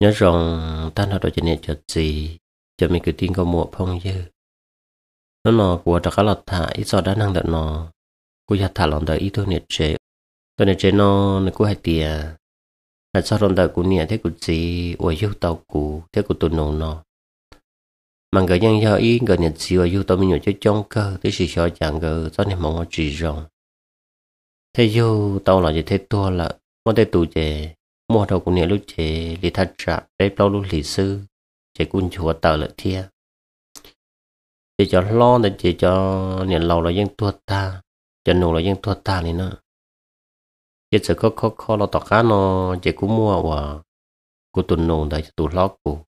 nhớ rằng ta nó đôi chân này cho gì cho mình cứ tin có mùa phong dư nó nó của ta cá lọt thả ít so đã năng đợt nó cô giặt thả lòng đời ít thôi nhiệt chế tôi nhiệt chế nó nó cũng hay tiền, hạt sao lòng đời của nhiệt thế của gì ủa yêu tàu của thế của tụi nổ nó mà gỡ nhân do ý người nhiệt gì ủa yêu tàu mình nhổ cho trong cơ thế sự cho chẳng gỡ sao nên mong ở chỉ rồng thế yêu tàu là gì thế tua là có thể tụ chế mua đồ của nhà lúc chế lì thật trả để bao lúc lì sư chế cũng chúa tờ lợi thia chế cho lo để chế cho nhà lâu là dân tuột ta cho nụ là dân tuột ta này nữa chế sẽ có khó khó lo tỏ cá nó chế cũng mua và của tuần nụ để tụ lo của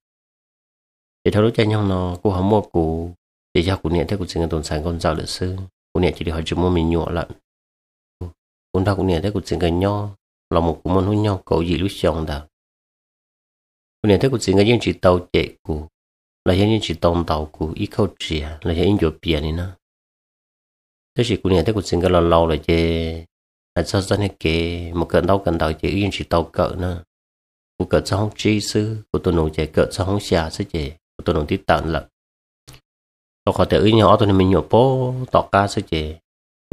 chế thấu lúc chơi nhau nó cũng không mua của chế cho của nền thế của sinh tuần sáng con giáo lợi sư của nền chỉ để hỏi chúng mua mình nhụa lận cũng đâu cũng nền thế của sinh cái nhau lòng của mình hôn nhau cậu gì lúc xong đó hôm nay thấy cuộc chiến cái dân chỉ tàu chạy cụ là dân chỉ tông tàu cụ ít câu chuyện là dân nhiều bia này nè thế thì cuộc này thấy cuộc chiến cái lâu lâu là chơi là sao dân hết kề một cơn đau cơn đau chỉ dân chỉ tàu cỡ nữa, của cỡ trong chi sư của tôi nổi chạy cỡ trong xà sư chạy của tôi nổi tiếp tận lập, tôi có thể ý nhỏ tôi nên mình nhỏ bố tỏ ca sư chạy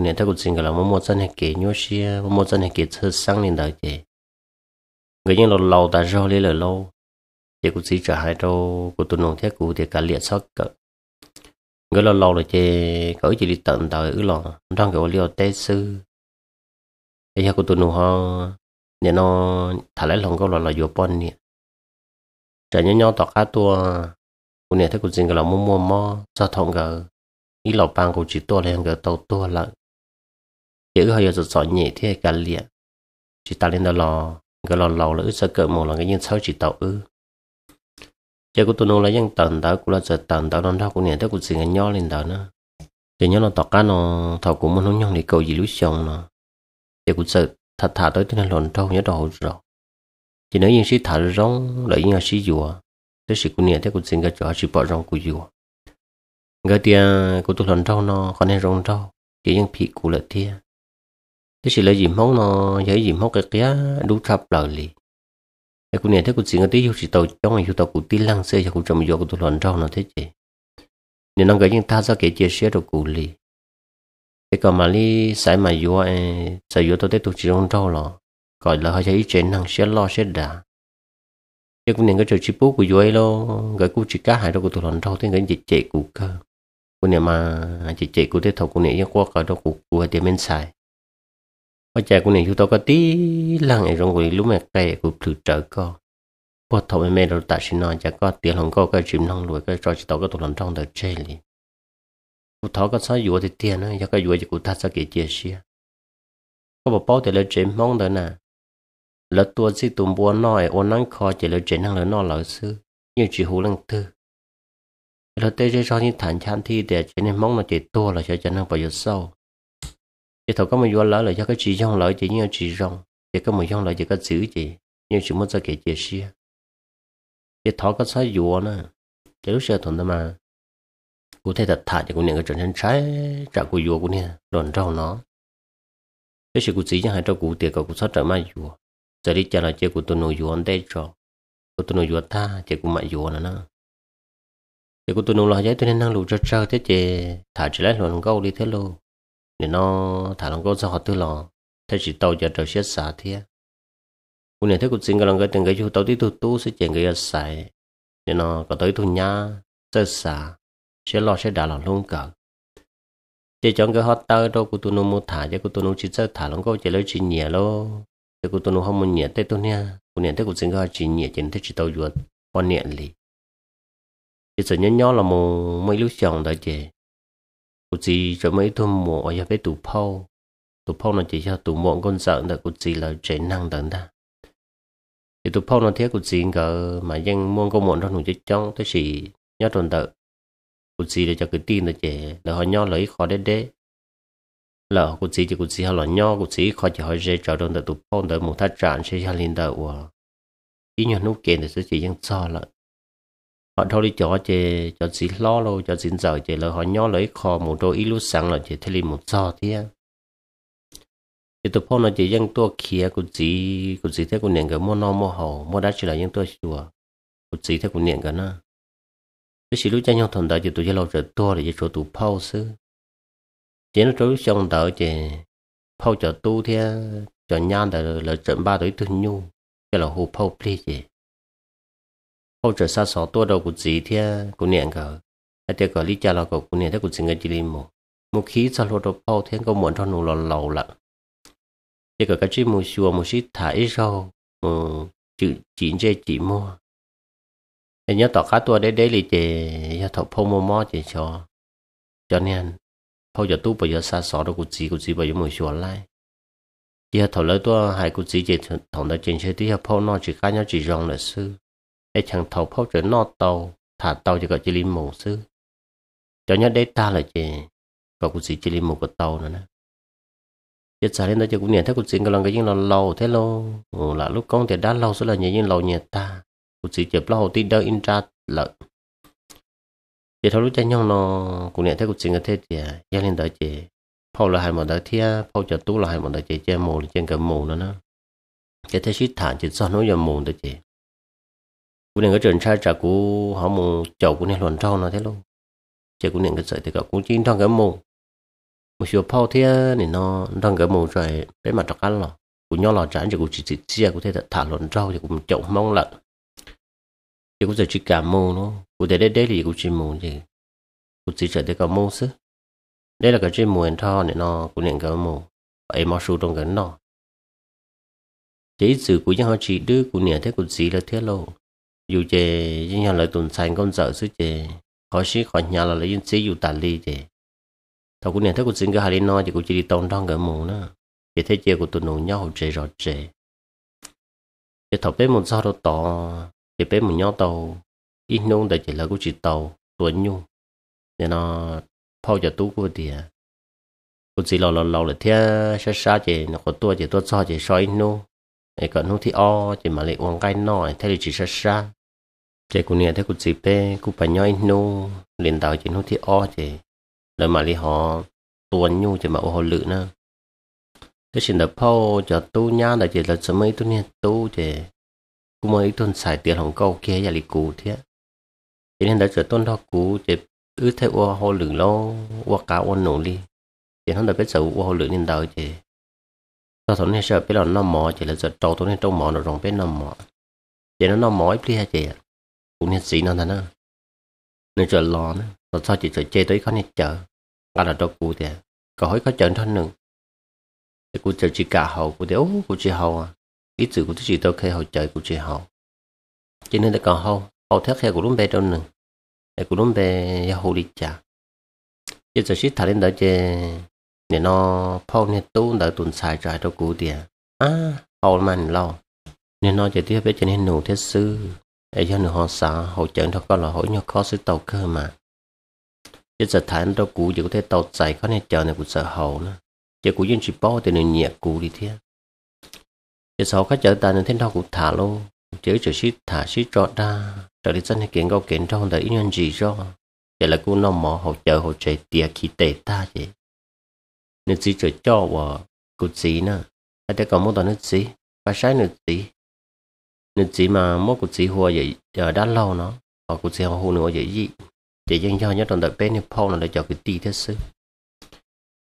nè ta cũng xin cả là một một chân hệ kể nhau xia một một chân hệ kể thơ sang lên đời kể người nhân lâu lâu ta rau lấy lời lâu thì cũng chỉ trả hai đâu của tụi nông thế cụ thì cả liệt sót người lâu lâu là chê cỡ chỉ đi tận đời ứ lò đang kiểu liều tê sư thì nhà của tụi nông họ nè nó thả lấy lòng câu là là vô bon nè trả nhau nhau tọt cá tua cụ nè thế cũng xin là mua mua mò sao thong gờ ý lò bang cụ chỉ tua lên gờ tàu tua lại chứ họ giờ giỏi nhẹ thế cả liền chỉ ta lên đó lò cái lò lâu là ít sợ cỡ một là cái nhân sáu chỉ tàu ư giờ của tôi nói là nhân tần đó cũng là giờ tần đó nó cũng nhẹ thế cũng xin nhỏ lên đó nữa giờ nhớ nó tọt cá nó thầu cũng muốn nó nhon thì cầu gì lúc xong nó giờ cũng sợ thật thà tới tên lòn trâu nhớ đồ rồi chỉ nói như sĩ thả rong lại như sĩ dùa thế sĩ cũng nhẹ thế cũng xin cái chỗ sĩ bỏ rong của dùa Người tiền của tôi lòn trâu nó còn nên rong trâu chỉ những phi của lợi tia thế chỉ là gì mong nó giấy gì mong cái kia đủ thập lợi lì cái cô này thế cô chỉ người tí yêu chỉ tàu trong ngày yêu tàu cô tí lăng xe cho cô chồng yêu cô tôi lần trong nó thế chứ. nên nó cái những tha ra cái chia sẻ được cô lì cái còn mà đi sai mà yêu ai sai yêu tôi thế tôi chỉ trong trong nó gọi là hơi giấy chuyện năng sẽ lo sẽ đà cái cô này cái trò chỉ bố của yêu ấy lo cái cô chỉ cá hải đâu của tôi lần trong thế cái gì chạy cô cơ cô này mà chị chạy cô thế thầu cô này yêu qua cả đâu cô cô hay tiền bên xài ở chả của này chúng tôi có tí lăng ở trong quỷ lúc mà cây của thử trở co qua thọ mẹ rồi tại xin nói chả có tiền lòng có cái chìm nông lùi cái trò chỉ tao có tụ làm trong đời chơi liền cụ thọ có sáu dùa thì tiền nữa, giờ cái dùa chỉ cụ ta sẽ kể chia sẻ có bỏ bao thì lấy chém mong đó nè lỡ tua xí tụm bùa nói ôn năng khó chỉ lấy chém năng lỡ nó lỡ sư như chỉ hú lăng tư lỡ tê chơi cho những thản chan thi để chém nên mong là chỉ tua là sẽ chém năng bao giờ sâu chị thầu có một vua lỡ là do cái chị dòng lỡ chỉ như chị rong chị có một dòng lỡ chỉ có giữ chị nhưng chỉ muốn cho kể chị xia chị thọ có sai vua nè chị lúc xưa thuần mà cụ thể thật thà thì cũng nên cái chuyện chân trái trả cụ vua cũng nè đòn rau nó cái sự cụ chỉ cho hai trâu cụ tiệc cụ sát trở mai vua giờ đi chả là chị cụ tôi nuôi vua anh đây cho cụ tôi nuôi vua ta chỉ cụ mại vua nữa nè chị cụ tôi nuôi lo giấy tôi nên năng lụ cho trâu thế chị thả chị lấy luận câu đi thế luôn nên nó thả lòng cô cho họ tư lò thế chỉ tàu giờ trời xét xả thế cô nên thấy cuộc sinh cái lòng cái từng cái chú tàu tí tu tu sẽ chèn cái xài nên nó có tới thu nhá sơ xả sẽ lo sẽ đã lòng luôn cả chỉ chọn cái hot tơ đâu của tôi nó mua thả cho của tôi nó chỉ sơ thả lòng cô chỉ lấy chỉ nhẹ lo cho của tôi nó không muốn nhẹ tới tôi nha cô nên thấy cuộc sinh cái chỉ nhẹ chỉ thấy chỉ tàu ruột quan niệm lì chỉ sợ nhớ nhớ là một mấy lúc chồng đó chị cụ chỉ cho mấy thôn mùa ở bên tủ phâu tủ phâu nó chỉ cho tủ mộng con sợ là cụ chỉ là trẻ năng tận ta thì tụ phong nó thấy cụ xin gờ mà dân muôn con muộn trong hùng chết trong tới chỉ nhớ tròn tự cụ xì để cho cái tin là trẻ là họ nhau lấy khó đế đế là cụ xì chỉ cụ xì họ là nhau cụ xì khó chỉ hỏi dễ trở tròn tự tụ phong tự một thắt tràn sẽ cho lên tự và ý nhớ nút kiện thì sẽ chỉ dân cho là họ thôi đi cho chè cho xí lo lo cho xin giờ chè là họ nhỏ lấy kho một đôi ít lúc sáng là chè thay đi một giờ thế chè tụi phong là chỉ dân tua kia cũng chỉ cũng chỉ thế cũng niệm cái mua non mua hầu mua đá chỉ là dân tua chùa cũng chỉ thế cũng niệm cái na cái xí lúc cha nhau thần đạo chỉ tụi chè lâu trở tua để chè tụi phong sư chỉ nó trối trong đạo chỉ phong cho tu thế cho nhan đời là trận ba tuổi thương nhu chè là hồ phong pli chè hỗ trợ sa sọ tua đầu của dì thì của niệm cả hay thì có lý cha là của của niệm thế của dì người chỉ lim một một khí sa lô đầu bao thế có muốn cho nụ lò lầu lận thì có cái chuyện mua xua mua xí thải rau chữ chỉ chơi chỉ mua nhớ tỏ khá tua đấy đấy thì chị nhớ thọ phô mua mò cho cho nên phô giờ tu bây giờ sa sọ đầu của dì của dì bây giờ mua xua lại giờ thầu lấy tua hai của dì chị thằng đó trên chơi tí hợp phô chỉ cá nhau chỉ rong là sư để chẳng thầu phao trở no tàu thả tàu cho cả chỉ linh mù sư cho nhớ đấy ta là chị có cũng chỉ chỉ linh mù của tàu nữa nè chết xa lên đó cho cũng nhận thấy cũng xin cái lòng cái những lòng lâu thế lô là lúc con thì đã lâu số là nhẹ những lâu nhẹ ta cũng chỉ chụp lâu tin đâu in ra lợn chị thấu lúc cha nhau nó cũng nhận thấy cũng xin cái thế chị gia lên đợi chị phao là hai một đời thia phao chờ tú là hai một đời chị chơi mù trên cái mù nữa nè cái thế shit thả chị sao nói giờ mù đợi chị cú nên cái trần sai trả cú họ mùng chậu cú nên luận trâu nó thế luôn chơi cú nên cái sợi thì cậu cũng chín thằng cái mù một số phao thế thì nó thằng cái mù rồi đấy mà trọc ăn lò cú nhau lò chán thì cũng chỉ chỉ chia cú thế thả luận trâu thì cũng chậu mong lợn thì cũng giờ chỉ cả mù nó cú để đấy đấy thì cũng chỉ mù gì cũng chỉ trở thế cả mù xứ đây là cái chuyện mù anh thao này nó cũng nên cái mù ấy mà sưu trong cái nó chỉ sự của những họ chỉ đưa của nhà thế của gì là thế lâu dù chè những nhà lợi tuần sành công sở sứ chè khó xí khỏi nhà là lấy những xí dù tàn ly chè thầu cũng nhận thấy cũng xin cái hà lý no chỉ cũng chỉ đi tông đong cái mù nữa chỉ thấy chè của tụi nụ nhau chè rõ chè chỉ thầu bé một sao đâu to chỉ bé một nhau tàu ít nông đại chỉ là cũng chỉ tàu tuấn nhung nên nó phao cho tú của tiền cũng chỉ lâu lâu lâu là thế xa sa chè nó có tua chè tua sao chè soi nông ai còn nông thì o chỉ mà lại uống cái nọ thay chỉ xa xa จกูเนี่ยถ้ากูสิเป้กูไปย่อยนูเรียนเตาจีนที่อ้อเจแล้วมาลีหอตัวนู้จะมาโอ้โหลือนะถ้าฉันเดพ่อจะตู้ย่าแต่เจแล้วจะไม่ตู้เนี่ยตู้เจกูมาอีกต้นสายเตียของเก่าแค่ยาลีกูเทียทีนี้เราจะต้นทอกูเจือเทว่าหอหลือแล้ววากาวนหนูลีเจนั้นเราไปสู่ว่าหอหลือนินดตาเจตอนนี้เชื่อไปหลอนน้ำหมอเจแล้วจะโตตัวนี้โตหมอนรองเป็นน้ำหมอเจนั้นน้ำหมอไอ้พี่เจ cũng nên xí nó thằng nó nên chờ lo nó rồi sao chị sợ chê tới khó nên chờ ta là cho cụ thì có hỏi có chờ thân nữa thì cụ chờ chị cả hậu cụ thì ô cụ chỉ hậu à ít chữ cụ chỉ tôi khi hậu chờ cụ chỉ hậu cho nên là còn hậu hậu theo khi cụ đúng về đâu nữa thì cụ đúng về hậu đi chả chứ giờ xí thằng lên đó chê nên nó phong nên tu đỡ tuần xài trái cho cụ thì à hậu mà lâu nên nó chỉ tiếp với cho nên nụ thiết sư ấy nó họ xã họ chẳng thôi có là hỏi nhau khó sẽ tàu cơ mà chứ giờ nó đâu cũ chỉ có thể tàu chạy khó nên chờ này cũng sợ hậu nữa chứ cũ dân chỉ bỏ thì nên nhẹ cũ đi thế chứ sau khách chờ ta nên thế nào cũng thả luôn chứ chờ xí thả xí trọ ra trở đi chân hay kiện câu kiện trong là nhân gì rõ vậy là cô nó mỏ họ chờ họ chạy tiệc khi tệ ta vậy nên chỉ chờ cho và cô chỉ nữa, hay để còn muốn tao nữa chỉ phải sai nữa chỉ nên chỉ mà mốt cuộc chỉ hùa vậy ở ờ, đã lâu nó họ của chỉ hùa nữa vậy gì chỉ dân cho nhất toàn đợi bên này nepal là để cho cái ti thế sư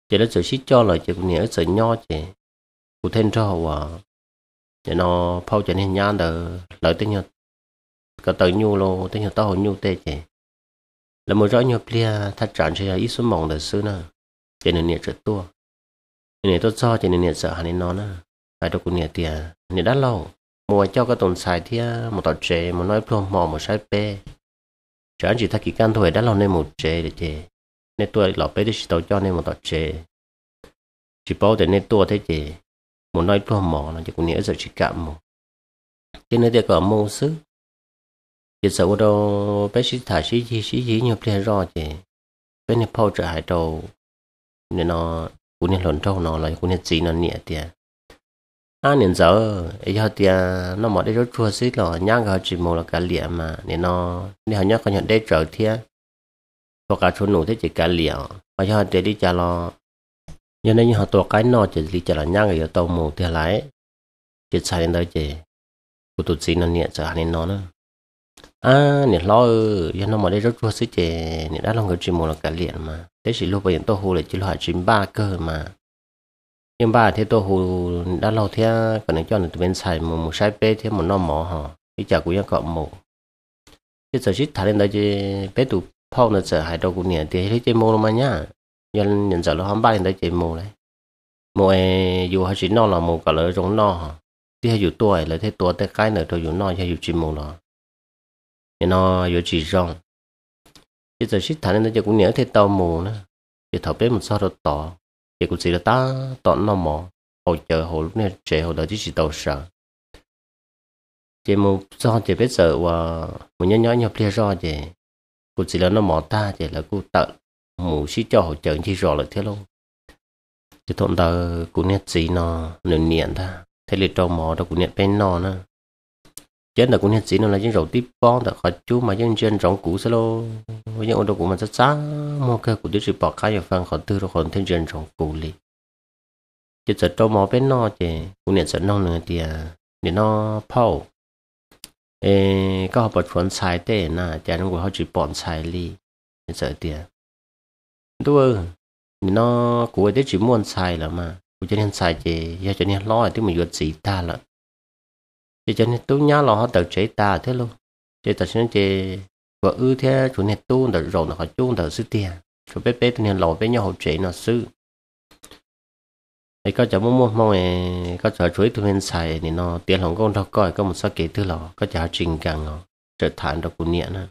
chỉ đó sự xích cho lời chỉ cũng nhớ sự nho chỉ của thêm cho họ để nó phao cho nên nhan được lợi tiếng nhật cả tới nhu lô tiếng nhật tao hồ nhu tê chỉ là một rõ nhiều plea thắt chặt sẽ ít số mỏng đời xưa nè chỉ nên nhiệt trợ tua nên tôi cho chỉ nên nhiệt sợ hắn nên nó nè ai đâu cũng nhiệt tiền nhiệt đã lâu mua cho cái tồn xài thì à, một tọt chế một nói plom mò một sai pe chẳng chỉ thay kỳ can thôi đã lo nên một chế để chế nên tôi lọ pe để chỉ tàu cho nên một tọt chế chỉ bảo để nên tôi thế chế một nói plom mò là chỉ cũng nhớ giờ chỉ cảm một cho nên để có mô sức chỉ sợ đâu bé sĩ thả sĩ gì sĩ gì nhiều tiền rồi chế bé này bao trở hải đầu nên nó cũng nên lần trâu nó là cũng nên gì nó nhẹ tiền à nên giờ ấy họ thì à, nó mở đây rất chua xí rồi nhang họ chỉ một là cá lìa mà nên nó nên họ nhớ còn nhận đây trở thế và cá số nụ thế chỉ cá lìa cho họ để đi chờ lo cho nên họ tổ cái nó chỉ đi chờ lo nhang người tàu mù thì lại chỉ sai đến đây, chỉ của tụt xí nó nhẹ sợ nên nó nữa à nên lo cho nó mở đây rất chua xí chỉ nên đã lo người chỉ một là cá lìa mà thế chỉ lúc bây giờ tôi hồ là chỉ lo họ chỉ ba cơ mà nhưng bà thế tôi hù đã lâu thế còn cho nên bên xài một một sai bé thế một nó mỏ hả cái chả của em cọ mổ thế giờ chít thà lên đây chứ bé tụ phong là sợ hại đầu cũng nhà thì thấy chơi mồ mà nhá giờ nhận giờ nó không ba lên đây chơi mồ đấy mồ dù hai chỉ no là mồ cả lời giống no hả thì hay dù tuổi là thế tuổi tới cái nữa tôi dù no hay dù chỉ mồ nó nên nó dù chỉ rong thế giờ chít thà lên đây chơi cũng nhớ thế tao mồ nữa thì thọ bé một sao đó tỏ 也估计了打打那么，好久好 lúc này trẻ họ đã chỉ chỉ đầu sợ. Chỉ một do chỉ biết sợ và một nhỏ nhỏ nhập lia do chỉ, cũng chỉ là nó mỏ ta chỉ là cô tự mù xí cho họ chờ chỉ rõ lại thế luôn. Chỉ thọn đời cũng nhét gì nó nửa niệm ta, thế là trâu mỏ đó cũng nhét bên nó nữa dân là cũng hiện sĩ nó là những rầu tiếp bón đã khỏi chú mà dân dân rộng cũ sẽ lô với những ô tô của mình rất xa mua cơ của đứa sự bỏ khá vào phần khỏi tư rồi khỏi thêm dân rộng cũ lì chỉ sợ trâu mò bên nó chỉ cũng nhận sợ nó nữa thì à, để nó phâu ê có học bật phấn sai tệ nà chả nó của họ chỉ bỏ sai lì nhận sợ tiền tôi nó của đứa chỉ muốn sai là mà cũng cho nên sai chỉ do cho nên lo thì mình vượt sĩ ta là chỉ cho nên tu nhá lò họ tự chế ta thế luôn chỉ tự nhiên chế vợ ư thế chủ này tu đỡ rồi nó họ chung đỡ sư tiền chủ bé bé tu nhà lò bé nhau họ chế nó sư thì có chả muốn mua mong này có chả chuối tụi mình xài thì nó tiền lòng con đâu coi có một số kỹ thứ lò có chả trình càng nó trở thành được cuốn niệm nữa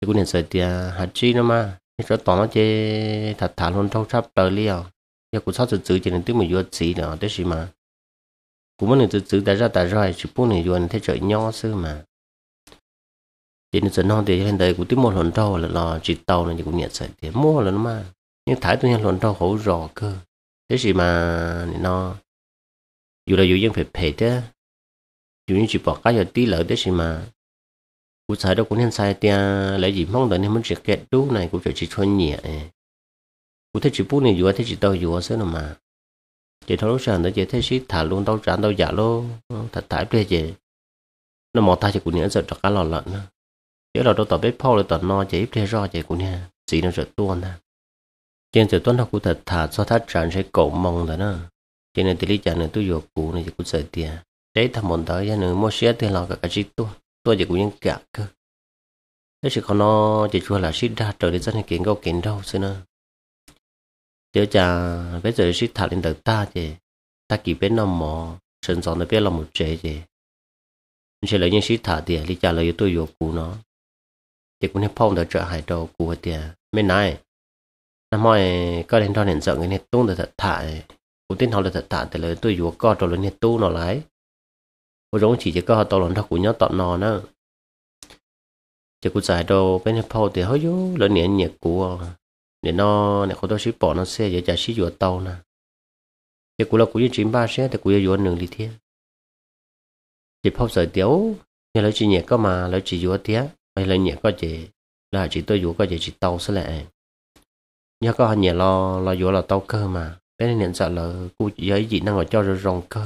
thì cuốn niệm xài tiền à, hạt chi nó mà thì cho tỏ nó chế thật thà luôn thâu sắp tới liều giờ cũng sắp sự chỉ nên tiếng mình vừa chỉ nữa thế gì mà cũng muốn từ từ đã ra đã rồi chỉ bốn này yuan thế trời nho xưa mà thì nó non thì hiện tại cũng tiếp một lần trâu là lò chỉ tàu này cũng nhận sợi thì mua là nó mà nhưng thái tôi nhận lần trâu hổ rò cơ thế gì mà nó dù là dù dân phải phê thế dù như chỉ bỏ cá giờ tí lợi thế gì mà cú sai đâu cũng nên sai tia lấy gì mong đợi nên muốn chỉ kết đu này cũng phải chỉ cho nhẹ cú thế chỉ bốn này dù thế chỉ tàu dù sớm mà chỉ thôi lúc sáng nó chỉ thấy xí thả luôn đâu trả đâu giả lô ờ, thật thải bây giờ nó mò ta chỉ cũng nhớ giật trọc cá lò lợn nữa chứ là đâu tao biết phao là tao no chỉ ít ro chỉ cũng nhớ xí nó giật tuôn nè trên sự tuấn học của thật thả so thắt tràn sẽ cổ mong rồi nữa cho nên từ lý trả nữa tôi dột cũ này chỉ cũng sợ tiền đấy thằng bọn tới ra nữa mua xe tiền lò cả cái gì tu tôi chỉ cũng những cả cơ thế chỉ con nó chỉ chua là xí ra trời đến dân kiến câu kiến đâu xưa nữa điều cha bây giờ sĩ thảo lên được ta chứ ta kỳ bên nó mỏ sân gió nó biết là một chế chứ chỉ lấy những sĩ thảo thì lý trả lời tôi yêu cũ nó thì cũng nên phong được trợ hải đầu cũ thì bên này năm mai có đến đó hiện giờ người này tung được thật thải cũng tin họ là thật thả thì lời tôi yêu co trò lớn này tu nó lại cô giống chỉ chỉ có họ to lớn thắc của nhau tọt nó nữa chỉ cô giải đồ bên này phong thì hơi yếu lớn nhẹ nhẹ của để nó này không tôi sĩ bỏ nó xe để trả sĩ vừa tàu nè thì cũng là cũng như chính ba xe thì cũng như vừa nương đi thiên chỉ phong sợi tiếu như là chỉ nhẹ có mà lấy chỉ vừa tía hay là nhẹ có chỉ là chỉ tôi vừa có chỉ chỉ tàu sẽ lại nhớ có nhẹ lo lo vừa là tàu cơ mà bé này nhận sợ là cô giới gì năng ở cho rồi rong cơ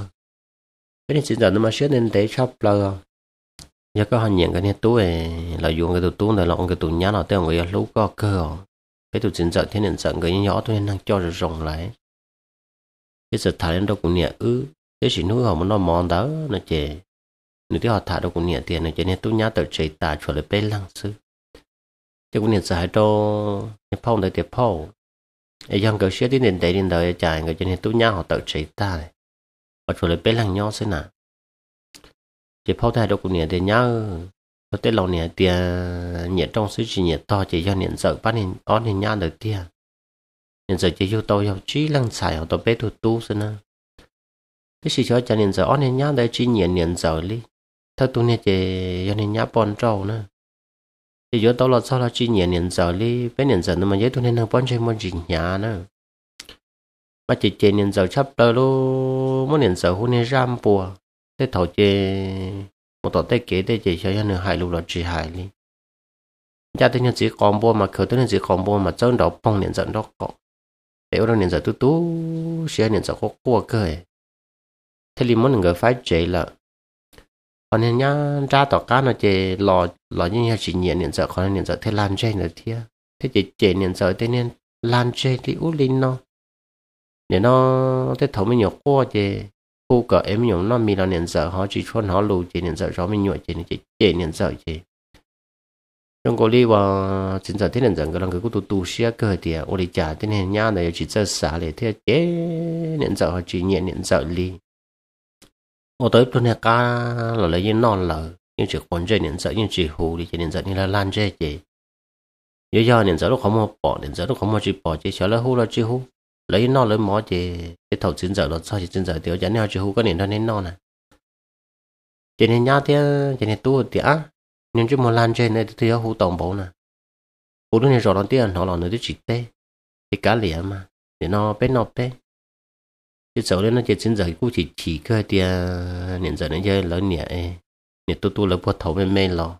bé này xin giờ nó mà xét nên thấy shop là nhớ có nhẹ cái này tôi là dùng cái tụ tú này là cái tụ nhá nào tới người lúc có cơ cái tụi chính sợ thế nên sợ người nhỏ tôi đang cho rồi rộng lại thế sợ thả lên đâu cũng nhẹ ư thế chỉ nuôi họ muốn nó mòn đó nó chè nếu thế họ thả đâu cũng nhẹ tiền này cho nên tôi nhá tới chạy tà cho lại bê lăng sư cái cũng nhẹ sợ hai đô nhẹ phong tới thì phong ai dân cỡ xe đến đến đấy đến đời chạy người cho nên tôi nhá họ tới chạy tà này họ chuẩn lại bên lăng nhau thế nào chỉ phong thay đâu cũng nhẹ tiền nhau tôi tới lâu nè tia nhiệt trong sự chỉ nhiệt to chỉ do nhiệt sợ bắt nên ó nên nhã được tia nhiệt sợ chỉ yêu tôi yêu trí lăng xài họ tôi bé tôi tu xin na cái sự cho cho nhiệt sợ ó nên nhã đây chỉ nhiệt nhiệt sợ li thật tu nè chỉ do nên nhã bòn trâu na thì do tôi là sao là chỉ nhiệt nhiệt sợ li bé nhiệt sợ nó mà giấy tôi nên bòn chơi môn gì nhã na mà chỉ chỉ nhiệt sợ chấp đời luôn muốn nhiệt sợ hôn nên ram bùa thế thầu chỉ một tổ tết kế tết chỉ cho nhân hai lúc đó chỉ hai đi gia tết nhân chỉ còn mà khởi tết nhân chỉ còn mà chân đó bông niệm giận đó có để ở niệm giận tu tu sẽ niệm giận có qua cười thế thì muốn người phải chế là còn nên nhá ra tỏ cá nó chế lò lò như nhà chỉ niệm niệm giận còn niệm giận thế lan trên nữa thia thế chỉ chế niệm giận thế nên lan trên thì út linh nó để nó thế thấu mới nhiều qua chế cô cỡ em nhung nó mi là niệm giờ họ chỉ cho họ lù chỉ niệm giờ cho mình nhụy chỉ chỉ chỉ niệm giờ chỉ trong cô đi và chính giờ thế niệm giờ cái lần cái cô tu tu xia cơ thì ô đi trả thiên này nhá này chỉ giờ xả để thế à, chế niệm giờ họ chỉ nhẹ niệm giờ đi ô tới tuần này ca là lấy những non lờ nhưng chỉ còn chơi niệm giờ nhưng chỉ hù thì chỉ niệm giờ như là lan chơi chỉ do giờ niệm giờ lúc không mà bỏ niệm giờ lúc không mà chỉ bỏ chỉ cho là hù là chỉ hù lấy nó lấy mỏ thì cái thầu chín giờ nó sao thì chín giờ thì dẫn nhau chỉ hú có nền đó nên nó nè chỉ nên nhá thế chỉ nên tu thì á nhưng chứ mà lan trên này thì hú tổng bộ nè hú đó nên rồi đó tiền nó là nó chỉ tê thì cá lẻ mà thì nó bé nọc tê cái sau đấy nó chỉ chín giờ cũng chỉ chỉ cái thì à, nền giờ này chơi lớn nhẹ niệm tu tu lấy bộ thầu bên mê lò,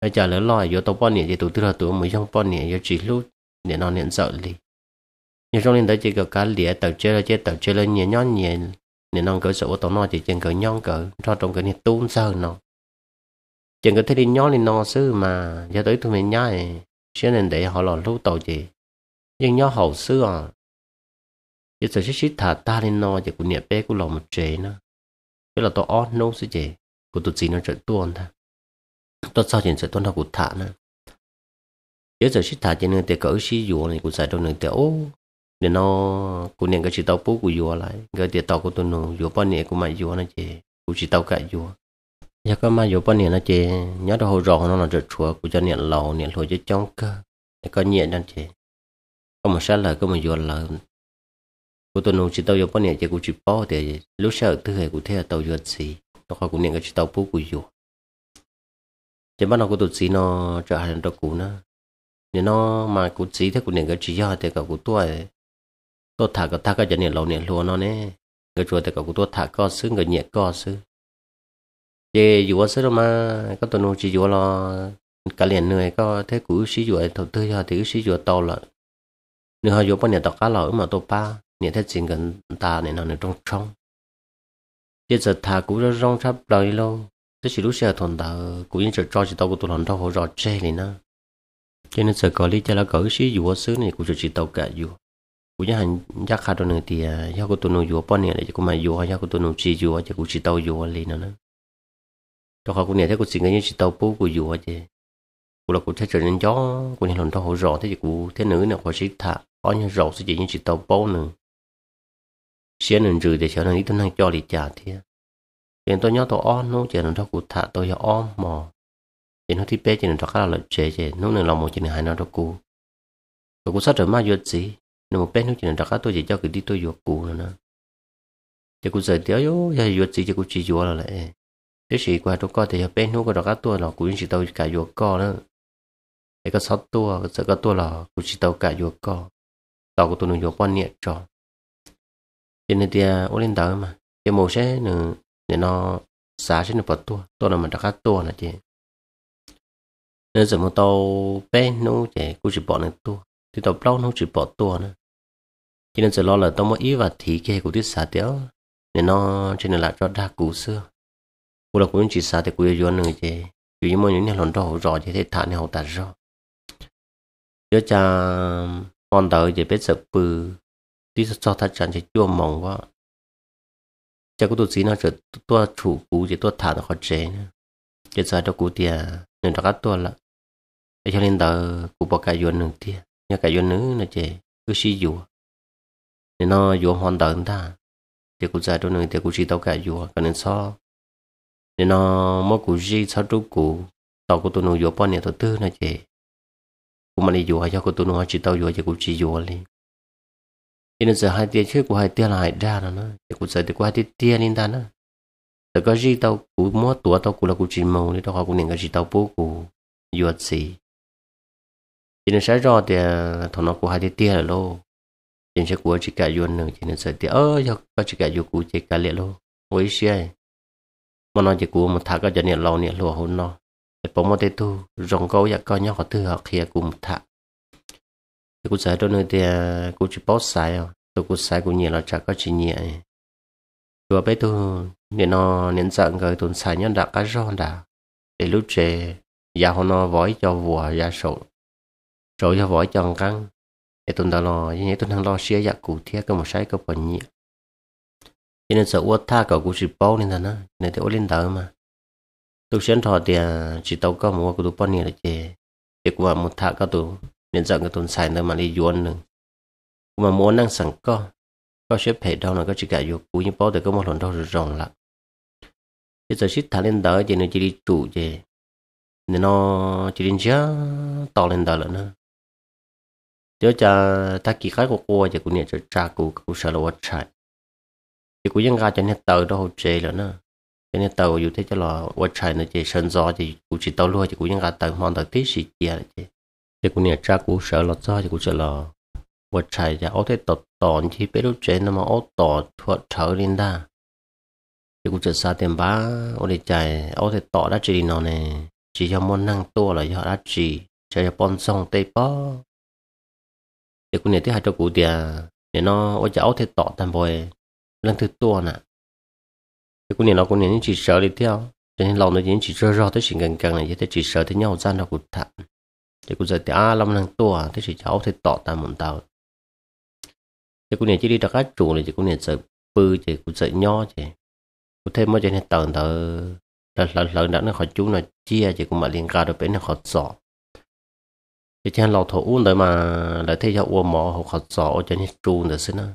bây giờ lấy lo vô tàu bao niệm thì tụi tôi là tụi mới trong bao niệm vô chỉ lúc niệm nó niệm sợ liền nhưng trong linh đó chỉ có cá lìa tàu chơi là chơi tàu chơi lên nhẹ nhõn nhẹ nên nong cỡ sổ tàu nó chỉ chân cỡ nhon cỡ cho trong cỡ này tuôn sờ nó chân cỡ thấy đi nhon lên nó sư mà giờ tới tụi mình nhai cho nên để họ lò lưu tàu gì nhưng nhon hậu sư à giờ tới xích thả ta lên nó chỉ cũng nhiệt bé cũng lòng một chế nữa cái là tàu on nông sư gì của tụi gì nó trở tuôn thôi tôi sao chuyện sẽ tuôn học của thả nữa giờ tới xích thả cho nên để cỡ xí dụ này cũng xài đâu nữa để ô để nó cũng nên cái chỉ tàu bút của vua lại cái tiền tàu của tôi nó vua bao nhiêu của mày vua nó chỉ của chỉ tàu cả vua giờ có mà vua bao nhiêu nó chỉ nhớ đầu rò nó là rượt chùa của cho niệm lầu niệm hồi cho trong cơ để có nhẹ đang chỉ có một sát lời có một vua là của tôi nó chỉ tàu vua bao nhiêu chỉ của chỉ bao thì lúc sau thứ hai của thế tàu vua gì nó khỏi cũng nên cái chỉ tàu bút của vua chỉ bắt đầu của tôi chỉ nó trở thành đồ cũ nữa nếu nó mà cụ chỉ thế của niệm cái chỉ do thì cả của tôi tôi thả cái thác cái chân này lâu này lúa nó nè người chùa thì cậu tôi thả co xứ người nhẹ co xứ về dùa xứ đâu mà có tôi nuôi chỉ lo cả liền người có thế cũ xí dùa thầu tư cho thì xí dùa tàu lợn nếu họ dùa bao nhiêu tàu cá lẩu mà tôi pa nhẹ thế chuyện gần ta này nó trong trong giờ giờ thả cũ rất rong sắp đời lâu thế chỉ lúc xe thằng ta cũ yên chờ cho chỉ tàu của tôi làm đâu họ rõ chê này nè cho nên giờ có lý cho là cỡ xí dùa xứ này cũng chỉ tàu cả dùa uya han ya kharo ne tia ya eh, ko to no yo pa ne le ko ma yo ya ko to no chi yo ya ko chi tao yo le na na to kha ko ne ta ko singa ni chi tao po ko yo je ko la ko ta chen nen yo ko ni lon to ho ro thế ko thế nữ ne ko chi tha có như rau sẽ chỉ như chỉ tàu bố nữa xe nên rừ để xe nên đi tuần hàng cho đi trả thế chuyện tôi nhớ tôi on nó chuyện nó cụ thả tôi là on mò chuyện nó thì bé chuyện nó khá là lợi chế chế nó nên là một chuyện hai nó đó cụ tôi cũng trở ma duyệt gì nó một bên nó chỉ là đặc tôi chỉ cho cái đi tôi vừa cũ rồi nó chỉ cũng giờ tiếc yếu giờ vừa chỉ chỉ cũng chỉ vừa là lại thế chỉ qua tôi coi thì ở bên nó có đặc tôi là cũng chỉ tao cả vừa co nữa cái cái sót tôi cái cái tôi là cũng chỉ tao cả vừa co tao có tôi nó vừa quan niệm cho cho nên thì à, ô lên tao mà cái màu sẽ nữa để nó xả sẽ nó bật tua, tua là mình đặc tua là chị nên giờ mà tao bên nó chỉ cũng chỉ bỏ nó tua, thì tao lâu nó chỉ bỏ tua nữa cho nên giờ lo là tao mới ý và thì cái của tiết xả tiếu nên nó cho nên là cho đa cũ xưa cô là cũng chỉ xả thì cô yêu người chứ chỉ yếu mọi những nhà lần đó rõ chứ thế thản này họ tạt rõ giờ cha con đời chỉ biết sợ bự tí cho thật chẳng chỉ chua mong quá cha có tụi gì nói trở tua chủ cũ chỉ tua thản nó khó chế nữa chỉ sợ cho cũ tiền nên cho các tua là để cho nên đời cũ bỏ cả yuan nữa tiền nhà cả yuan nữ là chế cứ suy yếu nên nó dùa hoàn tận ta thì cũng giải đâu này thì cũng chỉ tao cái dùa cái nên sao nên nó mỗi cụ gì sao chú cụ tao cũng tôi nuôi dùa bao nhiêu tao tư này chị cũng mà đi hay cho của tôi nuôi chỉ tao dùa chỉ cũng chỉ dùa liền nên giờ hai tiền trước của hai tiền là hai đa là nó thì cũng giờ thì của hai tiền tiền nên ta nó tao có gì tao cũng mua tuổi tao cũng là cũng chỉ màu nên tao cũng nên cái gì tao bố cụ dùa gì thì nên sẽ rõ thì à, thằng nó cũng hai tiền tiền là ยังเชื่อว่าจิกายวนหนึ่งจีนเสียที่เอออยากก็จิกายกูจิกาเลี้ยโลโอ้ยเชี่ยมันนอนจิกูมันทักก็จะเนี่ยเราเนี่ยรัวหุ่นเนาะแต่ผมว่าเตตูรงก็อยากก็ยังขอเธอเขาเคลียกูมันทักแต่กูใส่ตัวนึงเดียกูจะป๊อสใส่ตัวกูใส่กูเนี่ยเราจะก็จีเนี่ยตัวไปตัวเนี่ยนอนเนี่ยสั่งก็ตัวใส่ยันดักก็ร้อนด่าแต่ลูกเจยาหนอไว้จะวัวยาสด rồi cho võ chân căng để tuần đó lo như tuần hàng lo xía giặc dạ cụ thiết cái một sai cái phần nhị cho nên sợ uất tha cậu cũng chỉ bao nên thằng á nên thì lên đời mà tôi xuyên thọ thì à, chỉ tàu có một cái tụ bao nhiêu là chè thì một thà cái tụ nên rằng cái tuần xài nữa mà đi nữa mà muốn năng sẵn có có xếp hệ đâu là có chỉ cả vô cú như bao thì có một lần đâu rồi rồng lắm bây giờ xích thả lên đời thì nó chỉ đi trụ về nên nó chỉ đến chớ to lên đời nữa cho cha ta kỳ khái của cô giờ cũng nhận cho cha cụ cụ sợ là quá chạy thì cũng ยัง ra cho nên tàu đó hỗ trợ là nó cho nên tàu dù thế cho là quá chạy nó chỉ sơn gió thì cũng chỉ tàu luôn thì cũng ยัง ra tàu mong tàu tí xì chia chứ thì cũng nhận cha cụ sợ là do thì cũng sợ là quá chạy thì ô thế tọt tòn thì biết lúc chế nó mà ô tọt thuận lên đa thì cũng chờ xa tiền bá ô để ô thế tọt đã chỉ nó này chỉ cho món năng tua là do đã chỉ cho bọn sông tây bao thì cũng nên thứ hai cho cụ thì để nó ở chỗ thế tỏ tạm bồi lần thứ tua nè thì cũng nên nó cũng nên chỉ sợ đi theo cho nên lòng nó chỉ chỉ rơ rơ tới gần gần này thế chỉ sợ tới nhau gian nó cũng thảm thì cũng giờ thì à lòng lần tua thế chỉ cháu thế tỏ tạm một tàu thì cũng nên chỉ đi đặt các trụ này thì cũng nên sợ bư thì cũng sợ nho thì cũng thêm mới cho nên tầng tờ lần lần đã nó khỏi chú nó chia thì cũng mà liên ca được bên nó khỏi sọ chỉ chăn lò thổ uống đợi mà lại thấy dạo uống mỏ hoặc học sọ cho nên tru nữa xin à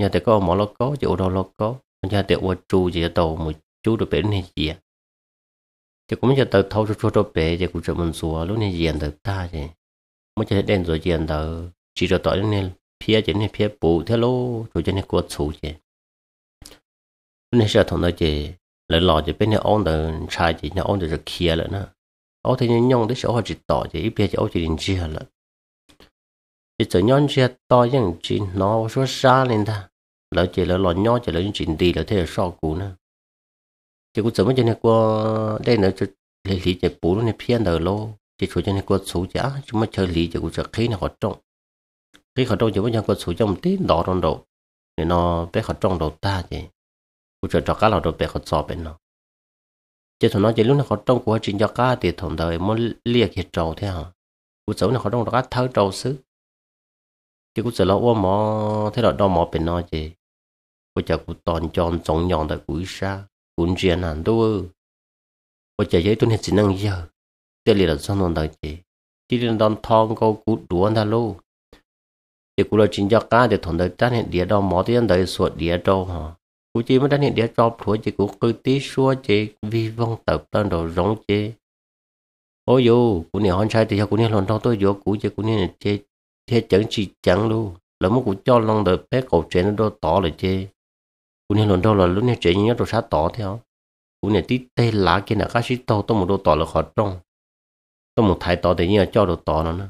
nhà để có mỏ lo có chứ đâu lo có nhà để uống tru gì tàu một chú được bể này gì à chứ cũng giờ tàu thâu cho cho đâu bể cũng cho mình xua lúc này diện được ta chứ mới chơi đen rồi diện được chỉ cho tỏi nên phía chỉ nên phía bù thế lô rồi cho nên có chủ chứ nên sẽ thằng đó chứ lại lò chứ bên này ông được sai chứ nhà ông được kia nữa ô thì nhân nhân đấy số họ chỉ tỏ bây giờ ô chỉ chia là chỉ chỉ nhân chia chỉ nó số xa lên ta lỡ chỉ lỡ lọ nhỏ chỉ lỡ chỉ đi lỡ thế là so cũ nữa chỉ cũng chấm cho nên qua đây nữa cho lý lý chỉ bù nó 偏 đầu lô chỉ cho nên qua số giá chúng mà chơi lý chỉ cũng chơi khí nó họ trông chỉ mới nhân qua số trong tí đỏ trong đầu nên nó bé họ trông đầu ta chứ cũng chơi trò cá lò đầu bé họ so bên nó chỉ thằng nó chỉ lúc nào họ trong của chuyện cho cá thì thằng đời muốn liệt cái trâu thế hả cú sống nào họ trong đó tháo trâu xứ chỉ cú chỗ nó ôm mỏ thế là đo mỏ bên nó chỉ cú chờ cú toàn tròn tròn nhọn tại cú xa cú chuyện hẳn đâu cú chờ giấy tuân hiện chỉ năng giờ thế liệt là sao nó đời chỉ chỉ liên đòn thong câu cú đuổi ta lô, thì cú là chuyện cho cá thì thằng đời ta hiện địa đo mỏ thì anh đời suốt địa trâu hả cụ chỉ mà đã hiện địa cho thua chỉ cụ cứ tí xua chỉ vi vong tập tan đầu rong chỉ ôi dù cụ này hòn sai thì cho cụ này lần đầu tôi vô cụ chỉ cụ này chỉ thế chẳng chỉ chẳng luôn là muốn cụ cho lòng đời bé cổ trẻ nó đo tỏ lại chứ cụ này lần đầu là lúc này trẻ nhớ đồ sát tỏ theo cụ này tí tê lá kia là các sĩ to tôi một đồ tỏ là khó trong tôi một thái tỏ thì như là cho đồ tỏ nó nữa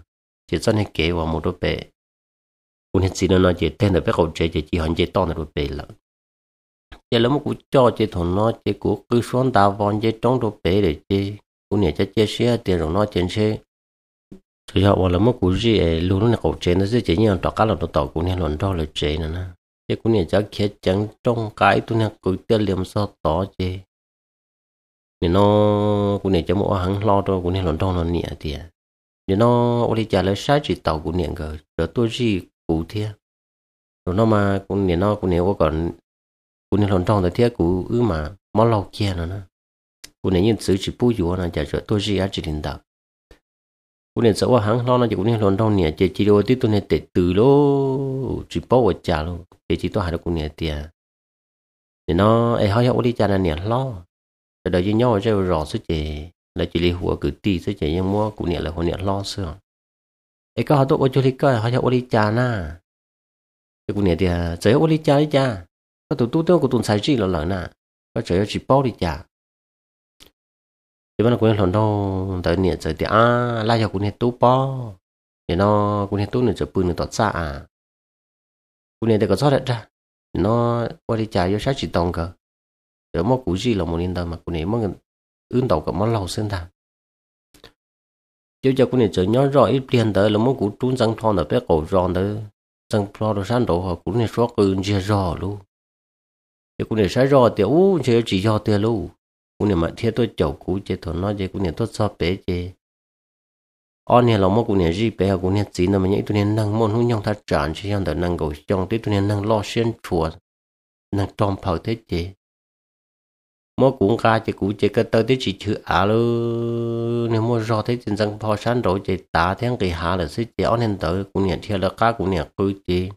chỉ cho nên kể vào một đồ bé cụ này chỉ nó nói chỉ tên là bé cổ trẻ chỉ chỉ hòn chỉ to là đồ bé lắm chế lắm cũng cho chế thằng nó chế của cứ xuống đào vòn chế trong đồ bể để chế cũng nhảy chắc chế xe tiền rồi nó tiền xe thứ họ là mất cũng gì luôn nó cổ chế nó sẽ chế nhau trọ cá là đồ tàu cũng nhảy là đó là chế nữa nè chế cũng nhảy chế kia chẳng trong cái tôi nhảy cứ tiền liềm sao tỏ chế nên nó cũng nhảy chắc mỗi hàng lo đó cũng nhảy là đó à. nó nhảy tiền nên nó ở đây trả lời sai chỉ tàu cũng nhảy rồi rồi tôi gì cụ thiệt, à. rồi nó mà cũng nhảy nó cũng nhảy có còn กูเนี่ยหลอนจองแต่เที่ยกูอื้อมามาเล่าเกียนะนะกูเนี่ยยืนซื้อจีปูอยู่นะจะจะตัวจีอาจีดินดากูเนี่ยจะว่าหังล้อนะจะกูเนี่ยหลอนจองเนี่ยจะจีโดที่ตัวเนี่ยเตะตื่นโลจีป้อวจ่าโลจะจีตัวหากูเนี่ยเตียเนี่ยน้อไอ้เขาอยากอุลิจานะเนี่ยล้อแต่เดี๋ยวยืนย่อจะรอสุดเจ là chỉ lấy หัว cử ti sẽ chỉ những mua cụ niệm là hồ niệm lo xưa ấy có họ tốt ô chú lý cơ họ cho ô lý cha na cái cụ niệm thì giới ô lý cha đấy cha nó tụi tôi tôi của sai chi là lợn à. nè có chỉ bao đi chả thì bạn quên lần đâu tới nhiệt rồi à lai cho cũng hết tú bao thì nó cũng hết tú nữa chụp bự nữa tọt à cũng hết để có sót đấy ra thì nó qua đi chả vô sát chỉ tông cơ để móc cú gì là một yên tâm mà cũng hết móc ươn đầu cả món lầu xuyên thẳng chứ cho cũng hết chở nhó rõ ít tiền tới là móc cú trốn răng thon ở bé cổ ròn tới răng thon rồi sáng đổ họ cũng hết số ươn chia rõ luôn cũng để tôi tôi chỉ 也姑娘晒热的，哦，这只热的喽。姑娘嘛，天都照顾这头那这姑娘都差别这。ở nhà lòng mà cũng để gì bé cũng để gì nó mà những tôi nên nâng môn hung nhong ta tràn chứ nhau ta nâng cầu trong tôi nên nâng lo xuyên chùa nâng tròn phật thế chế mà cũng ca chế cũng chế cái tới tới chỉ chữ à luôn. nếu mà do thế trên răng phò sán rồi chế tá thế cái hạ là sức chế ở nên tới cũng nhà theo là ca cũng để cứ chế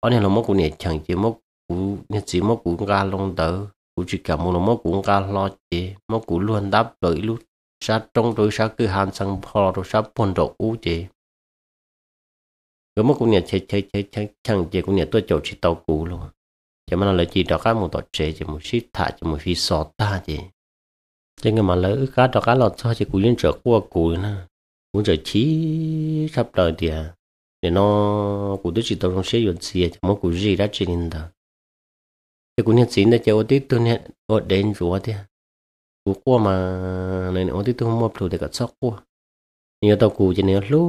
ở nhà lòng mà cũng nhà chẳng chế mà cú như chỉ mất cú ga long đỡ cú chỉ cả một mất cú ga lo chế mất cú luôn đáp đợi lúc sa trong tôi sa cứ hàn sang họ rồi sa phun độ u chế cái mất cú nhớ chế chế chế chế chẳng chế cú nhớ tôi chầu chỉ tàu cú luôn chỉ mà là chỉ đó cái một tổ chế chỉ một ship thả chỉ một phi sọt ta chế cho người mà lấy cá đó cá lọt sao chỉ cú yên trở qua cú nữa muốn trở chí sắp đời thì để nó cú đứa chỉ tàu trong xe yon xe chỉ mốc cú gì đã nên đó thì cũng nhận xin là cho ô tí tôi nhận ô đến chúa thì à? cú qua mà này ô tí tôi không mập thủ để cắt sóc qua nhiều tàu cú cho nên lú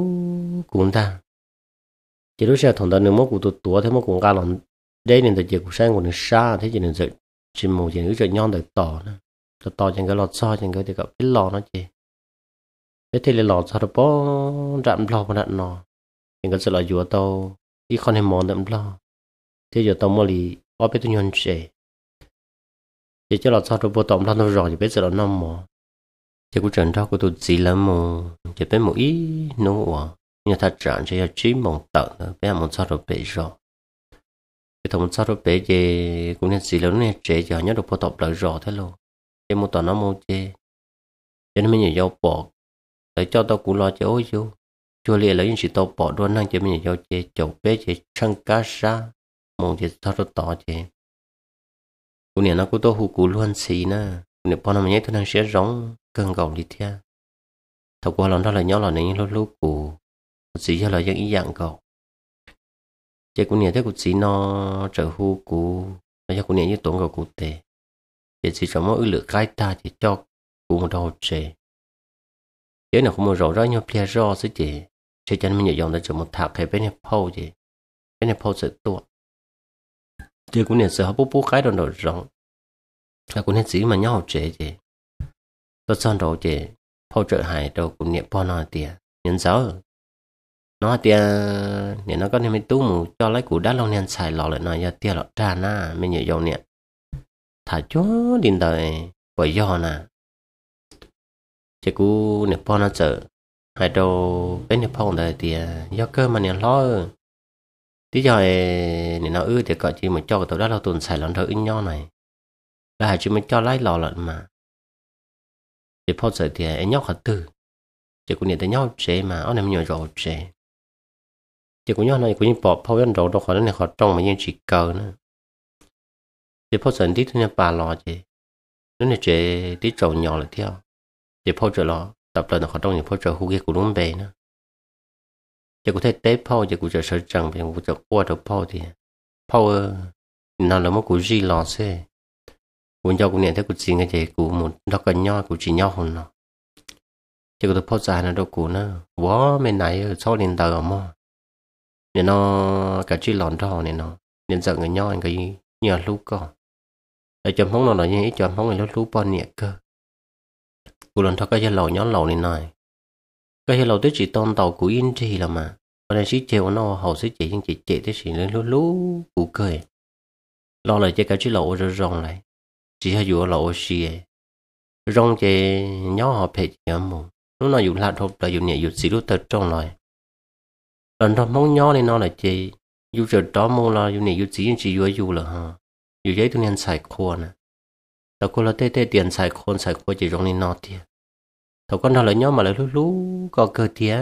cũng ta chỉ lúc xe thằng ta nếu mất cú tôi tua thế mất cũng ga lòng đây nên tôi chỉ cú sang của nó xa thế chỉ nên giật chỉ một chỉ nếu giật nhon được to nữa tỏ tỏ chẳng cái lọ so chẳng cái thì gặp biết lọ nó chỉ thế thì là lọt sao đó bó đạn lò mà đạn nọ chẳng cái sự là chúa tàu đi con em mòn đạn lò thế giờ tàu mua lì ở bên tôi nhận chế chỉ cho là sao tôi bố tổng thân tôi rồi chỉ biết giờ là năm mà chỉ cũng chẳng thao của tôi gì lắm mà chỉ biết một ít nữa à nhưng thật chẳng chỉ là chỉ mong tận bé mong sao tôi biết rồi cái thằng sao tôi biết cũng nên gì lớn này chế giờ nhớ được bố tổng lại rồi thế luôn chỉ một tuần nó mua chế cho nên mình nhảy dao bỏ để cho tao cũng lo chế chứ chua lìa lấy những sự tao bỏ đuôi năng cho mình nhảy dao chế chậu bé chế sang cá sa mong chỉ thắt rất to chứ cô nè nó cú to hú cú luôn xí na cú nè bọn nó nhảy thằng sẽ rong cơn gầu đi theo thầu qua lần đó là nhỏ là này lúc lúc cú xí cho là dân ý dạng gầu chứ cú nè thế cú xí nó trở hú cú nó cho cô nè như tốn gầu cú tệ chỉ chỉ cho mỗi lửa cái ta chỉ cho cú một đầu trẻ chứ nào không một rõ ra nhau plia rõ xí chị sẽ cho mình nhiều dòng để cho một thạc hay bên này phâu chị bên này phâu sẽ tuột thì cũng nên sợ bố bố cái đó nó rộng là cũng nên gì mà nhau chế chế tôi son đồ chế hỗ trợ hải đầu cũng niệm po nó tiền nhân giáo nó tiền nên nó có nên mới tú cho lấy củ đá lâu nên xài lọ lại nói giờ tiền lọ trà na mình nhiều dầu niệm thả chúa đình đời bởi do nà chế cú niệm po nó sợ hải đầu bên niệm phong đời tiền do mà niệm lo tí giờ này nó ư thì gọi chỉ mà cho cái tàu đó là tuần xài lắm rồi in nho này là chỉ mới cho lái lò lận mà thì bao sợi thì em nhóc hạt tư chỉ cũng nhận thấy nhóc chế mà ông em nhiều rồi chế chỉ cũng nhóc này cũng như bỏ bao nhiêu rồi đâu khỏi này khỏi trong mà như chỉ cờ nữa thì bao sợi tí thì nhà bà lò chế nó này chế tí trầu nhỏ là theo thì bao sợi lò tập lần khỏi trong thì bao sợi hú cái cũng đúng bề nữa giờ cụ thấy tế phao giờ cụ giờ sở chẳng phải giờ cụ giờ qua được phao thì phao nào là một cụ gì lò xe muốn cho cụ niệm thấy cụ gì nghe thì cụ một đó cần nhau cụ chỉ nhau hồn nó giờ cụ thấy phao dài là đâu cụ nó quá bên này sau liền tờ mà nên nó cả chi lòn đó nên nó nên giận người nhau anh cái nhà lúc có ở chấm phóng nó nói như ý chấm phóng người lúc lúc bao nhiêu cơ cụ lần thọ cái lầu nhóm lầu này này cái hiểu tới chỉ tôn tàu của yên trì là mà còn đây sĩ chèo nó hầu sĩ chạy nhưng chỉ chạy tới sĩ lên lú lú của cười lo lời chơi cái chỉ lậu rồi rong lại chỉ hay dù lậu xì rong chơi nhó họ phải chỉ mù nó nói dù lạt hộp là dù nhẹ dù xì lúc tật trong lại lần đó mong nhó nên nó là chơi dù chờ đó mù là dù nhẹ dù xì chỉ dù dù là ha dù giấy tôi nên xài khô nè tao có là tê tê tiền xài khôn xài khô chỉ rong nên nó tiền tao có nó là nhó mà lại lú lú có cơ tía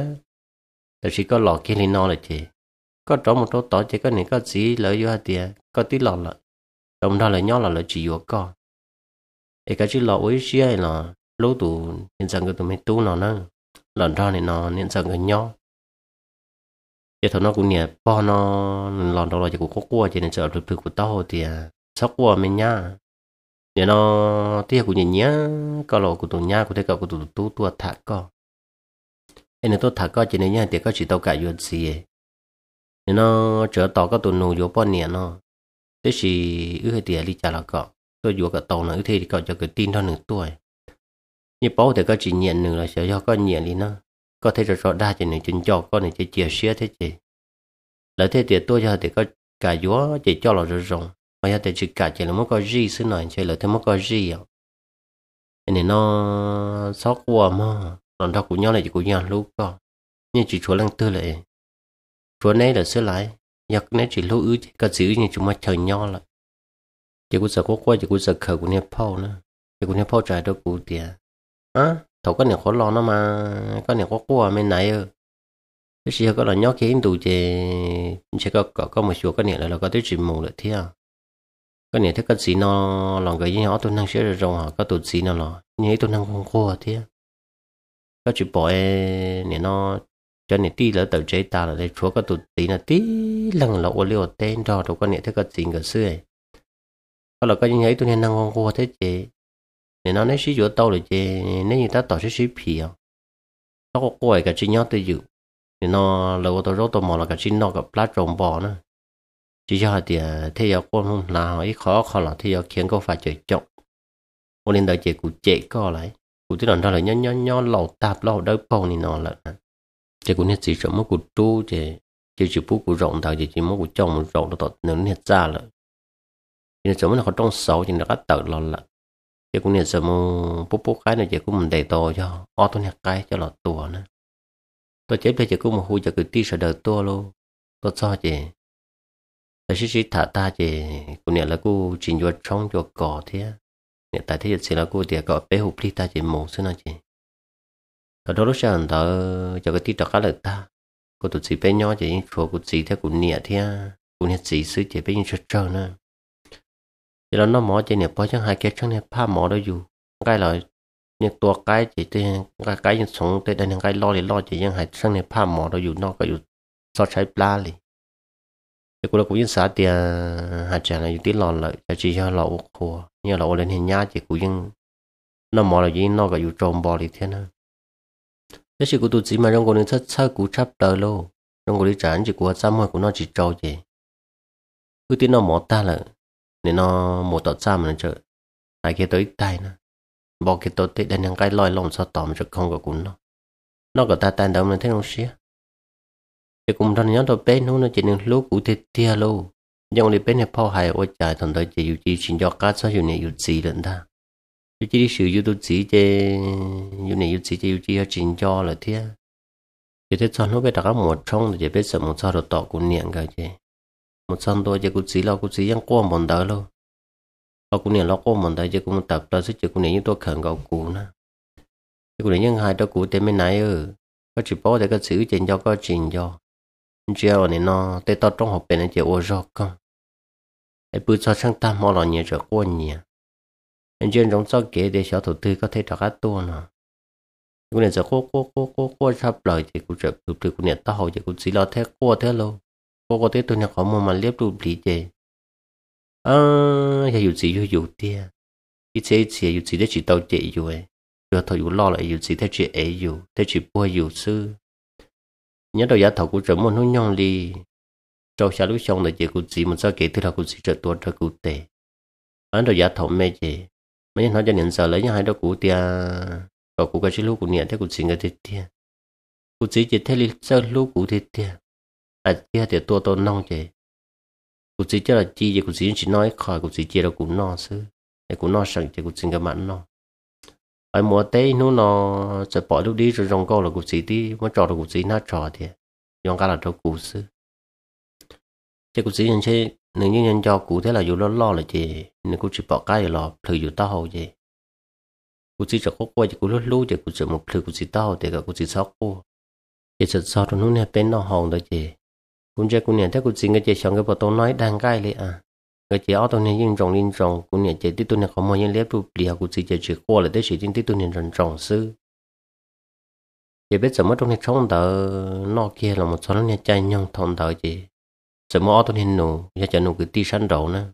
tao chỉ có lọ kia lên nó là chị có trống một chỗ tỏ chị có nên có gì lỡ vô tía có tí lọ lợ đồng đó là nhó là lỡ chỉ vô co thì cái chữ lọ ấy xia là lú tụ nên rằng cái tụi mình tu nó nè lần ra này nó nên rằng cái nhó giờ thằng nó cũng nhẹ po nó lần đầu là chỉ cũng có cua chỉ nên sợ được được của tao thì à. sóc cua mình nhá nhà nó tiếc của nhà nhá có lộ của tụi nhà của thế cậu của tụi tú tua thả co nên tôi thả co chỉ nên nhà tiếc có chỉ tàu cả yuan gì nên nó chở tàu có tụi nuôi vô bao nhiêu nó thế thì ư hơi tiếc đi trả là cậu tôi vô cả tàu nó ư thế thì cậu cho cái tin đó nửa tuổi như bố thì có chỉ nhận nửa là sẽ cho có nhận đi nó có thể rõ ra chỉ nên chân cho con này chỉ chia sẻ thế chứ, lỡ thế thì tôi cho thì có cả gió chỉ cho là rồi rồng mà giờ thì chỉ cả chỉ là mất có gì xí này chỉ là thêm mất có gì à nên nó sót qua mà còn đâu cũng nhau này chỉ cũng nhau lúc co nhưng chỉ chúa lăng tư lại chúa này là xưa lại giặc này chỉ lúc ư cả xíu như chúng mà chờ nhau lại chỉ cũng sợ có chỉ cũng sợ khờ của nẹp phao nữa chỉ cũng phao trái đâu cũng tiền á thầu có nẹp khó lo nó mà có nẹp có qua bên này ơ cái là nhóc khiến tụ chè sẽ có có một số cái nẹp là có tới chuyện mù lại thế à có những thứ cái gì nó lòng cái gì họ tôi năng sửa rồi họ có tụt gì nó lo như tôi năng không khô thế các chuyện bỏ này nó cho nên tí là tàu chế ta là để chúa có tụt tí là tí lần là ô liu tên đó rồi có những thứ cái gì cái xưa có là có như thấy tôi nên năng không khô thế chị nên nó nói xí chỗ tàu rồi chị nếu như ta tỏ xí xí phì à nó có quậy cả chị nhau tôi dự nên nó lâu tôi rốt tôi mò là cả chị nó cả platform bỏ nữa chỉ cho họ thì à, thế giờ quân là họ ít khó khó là thế giờ khiến có phải chơi trọng ô nên đợi chị cụ chế co lại cụ tí đoạn đó là nhon nhon nhon lầu tạp lầu đỡ bầu này nọ là chị à. cụ nên chỉ sợ mất cụ tru chị chị chỉ bút cụ rộng thật chị chỉ mất cụ chồng rộng nó tọt nếu hết ra là chị nên sợ mất là họ trong sáu chị nó cắt tờ lo là chị cũng nên sợ mù bút bút cái này chị cũng mình đầy to cho ô tôi nhặt cái cho là tùa nữa tôi chết đây giờ cũng một hôi cho cứ ti sợ đời tua luôn tôi cho chị ta chỉ chỉ thả ta chỉ cũng nhớ là cô chỉ vừa trong vừa cỏ thế tại thế chỉ là cô thì có bé hụp đi ta chỉ mổ xưa nào chỉ ở đó lúc sau đó cho cái tí đó lực ta cô tụt chỉ bé nhỏ chỉ phù cô chỉ thế cũng nhớ thế cũng nhớ chỉ xứ chỉ bé như trơ nữa giờ nó mỏ chỉ nhớ bao chẳng hai cái chẳng nhớ pa mỏ đó dù cái là nhớ tua cái chỉ thế cái cái như sống thế đây cái lo thì chỉ nhưng hai chẳng nhớ pa mỏ đó dù nó cái dù so trái pla liền กูเรากูยังสาเตียหาจานอยู่ที่หลอนเลยจะจีเราเราคัวเนี่ยเราเล่นเห็นญาติกูยังน้ำหมอเรายิ่งนอกกับอยู่จมบอลอีกเท่านั้นแต่สิกูตัวจีมาจงกูนึกชัดชัดกูชับเตอโลจงกูดิจานจีกูจำไว้กูนอกจีโจเจกูที่น้ำหมอตาเลยเนี่ยน้ำหมอต่อจำมันเจอแต่เกี่ยวตัวอีกตายนะบอกเกี่ยวตัวติดแต่ยังใกล้ลอยลมสะตอมจะคงกับกูเนาะนอกกับตาแตนเดิมมันเท่าไหร่ việc cùng thân nhóm tôi bên nó chỉ nên lúc cụ thể tia lô dòng đi bên này phao hài ôi trời thằng đó chỉ chỉ xin cá sao dùng này dùng gì lần ta chỉ chỉ sử dụng tôi chỉ chế này dùng gì chỉ dùng chỉ cho là thế chỉ thế cho nó biết đặt một trong thì biết sợ một sao được tọ của niệm cái chứ một xong tôi chỉ cũng chỉ lo cũng chỉ ăn qua một đời luôn họ cũng niệm lo qua một đời chỉ cũng tập ra sức chỉ như tôi khẩn cầu cụ nữa chỉ cũng niệm hai đó cụ tên bên này ừ có chỉ bỏ để có sử trên cho có trình cho giờ này nó tê tao trong học bên chị ô rô con ấy bự cho sang ta mò lò nhẹ rồi ô nhẹ anh chuyên giống cho kế có thể trả cá tua nè cũng nên giờ cô cô cô cô cô sắp lời thì cũng trợ tụt tụt cũng nhận tao chị cũng chỉ lo thế cô thế lâu cô có thế tôi nhà khó một mà liếp tụt lý chị à giờ dù gì dù dù tia ít chế chế dù gì để chỉ tao chị rồi rồi thôi dù lo lại dù gì thế chị ấy dù thế chị bôi dù sư nhớ đầu giá thầu của trở môn hôn nhong li trâu xa lúc xong là chỉ cụ chỉ một sao kể thứ là cụ chỉ trở tuột trở cụ tệ anh đầu giá thầu mê chỉ mấy nó cho nên sợ lấy những hai đó cụ tia và cụ cái lúc cụ nhận thế cụ chỉ người thế tia cụ chỉ chỉ thế lý sơ lúc cụ thế tia à tia thì tua tôi nong chỉ cụ chỉ cho là chi gì cụ chỉ chỉ nói khỏi cụ chỉ chỉ là cụ no sư để cụ no sẵn chỉ cụ chỉ cái mặn no ai mua tê nó nó sẽ bỏ lúc đi rồi rong câu là cụ sĩ đi mà trò là cụ sĩ na trò thì dòng cá là trò cụ sư chứ cụ sĩ nhân chế nếu như nhân cho cụ thế là dù lo lo là gì nếu cụ chỉ bỏ cái là thử dù tao hầu gì cụ sĩ cho có quay thì cụ lúc lúc thì cụ chỉ một thử cụ sĩ tao thì cả cụ sĩ sao cô chỉ sợ sao trong lúc này bên nó hồng đó gì cũng chơi cụ nhận thế cụ sĩ nghe chơi xong cái bộ tôi nói đang cái liền à 个节奥多年应种应种，过年节的多年好么样，来不离啊，过节节去过了，但是今的多年人种事，也别怎么多年冲到那 kia là một số nó nhà chạy nhau thông đạo gì, 怎么奥多年努，nhà chạy 努 cái đi săn đầu nữa,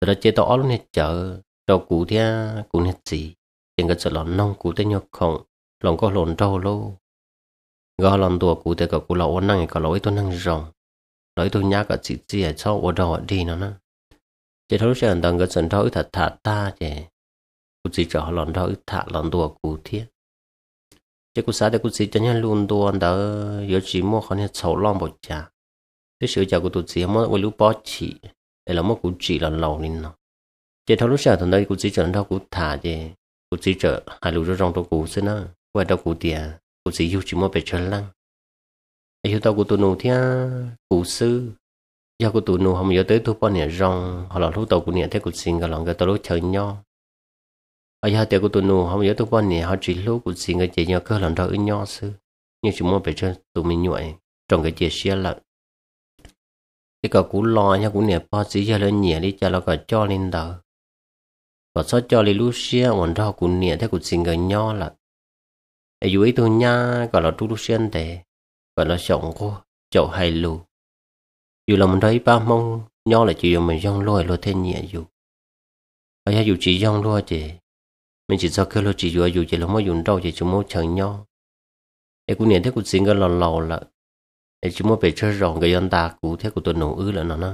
rồi chế tao 奥 này chợ đầu cụ thì cụ này gì, tiền cái sợ lòn nông cụ tới không, lòng có lòn trâu lô, gò lòn tua cụ tới cả cụ lão năng cái cả lão ấy tôi năng rồng nói tôi nhắc cả chị chị ở sau ở đỏ đi nó nè, chị thấu chuyện đằng cái chuyện đó thật thả ta chị cụ chị cho lần đó thả lần đùa cụ thiết chị cụ sao để cụ chị cho nhau luôn đùa đó giờ chỉ mua khó nhau sầu lòng một cha, cái sự cho cô tôi chị mua với lũ bỏ chị để là mất cụ chị là lầu nên nó chị thấu lúc sao thằng đây cụ chị cho nó cụ thả chị cụ chị chở hai lũ rong trong cụ xin nó quay đâu cụ tiền cụ chị yêu chỉ mua về chơi lăng yêu tao của tụi nụ thia à, cụ sư do của tụi nô không nhớ tới thu bao nhiêu rong họ là lúc tàu của nhiệt thế của sinh cả lòng cái tao lúc chơi nho ở giờ tiệc của tụi nô không nhớ thu bao nhiêu họ chỉ lúc của sinh cái chơi nhau cơ lòng đâu ư nho sư nhưng chúng mua về cho tụi mình nhụy trong cái chị xe lợn cái cậu cũng lo nha cũng nè po xí giờ lên nhẹ đi cho nó gọi cho lên đầu và sau cho lên lúc xe ổn đó cũng nè thế cú sinh gần nho là ai dù ấy thôi nha gọi là tu lúc xe để và nó sống cô cháu hay lù dù là mình thấy ba mong nhau là chỉ dùng mình dòng lôi lôi thiên nhẹ dù ở nhà dù chỉ dòng lôi chỉ mình chỉ sao kêu lôi chỉ dù dù chỉ là mỗi dùng đâu chỉ chúng mỗi chẳng nhau để cũng nhận thấy cũng xin cái lò lò là để chúng mỗi phải chơi rồng cái dân ta cũng thế của tôi nổ ư là nó nè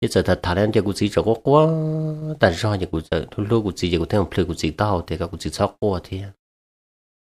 chứ giờ thật thà nên cho cũng chỉ cho có quá tại sao vậy cũng giờ lúc lúc cũng chỉ giờ cũng thấy một phlê cũng chỉ tao thì các cũng chỉ sóc quá thế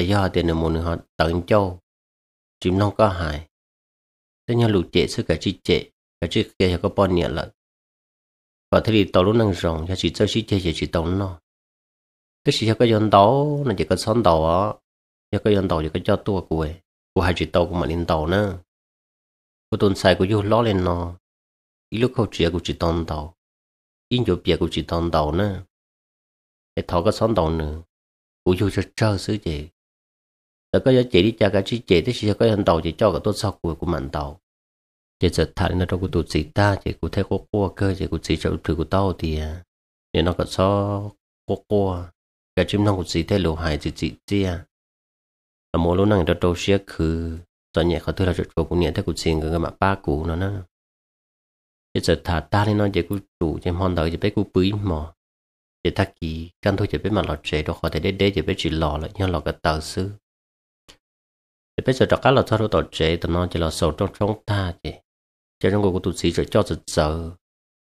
e yo te ne mon họ tang châu, chúng nó có hại, te nya lu che su cả chi che cả chi ke có pon nia lợi, và thế thì tàu lúc năng rộng cho chỉ cho chỉ chơi chỉ chỉ tàu nó tức chỉ cho cái dân tàu là chỉ có són tàu á cho cái dân tàu chỉ có cho tua của của hai chỉ tàu của mà lên tàu nữa của tuần sai của du lo lên nó ý lúc khâu chia của chỉ tàu tàu in chỗ bia của chỉ tàu tàu nữa để thọ cái són tàu nữa của du cho chơi sứ gì แล้วก็จะเจริญจากชีเจที่ชีก็ยันต่อจะจ่อกับต้นซอกกูกูมันต่อจะจัดฐานนั่นเรากูตูดสีตาเจกูเทกูกัวเกอเจกูสีจะถือกูเต้าเตียเนี่ยนอกกับซอกกัวกับจิ้มน้องกูสีเทลูหายจีจีเจียแต่โมรู้นั่งจะโตเชียคือตอนเนี้ยเขาถือเราจะโชกูเนี่ยถ้ากูเสียงก็มาป้ากูเนาะนะจะจัดฐานตาเนี่ยนอกเจกูจูเจมอนเตอจะไปกูปื้มหมอจะทักกี้กันทุกจะไปมาหลอดเจดอกขอแต่เด็ดๆจะไปจีหล่อแล้วยังหลอกกับเตอซื้อ thì bây giờ đó cá là thoát tổ chế tụi nó chỉ là sầu trong trong ta chứ cho nên cô tụi sĩ rồi cho giật giờ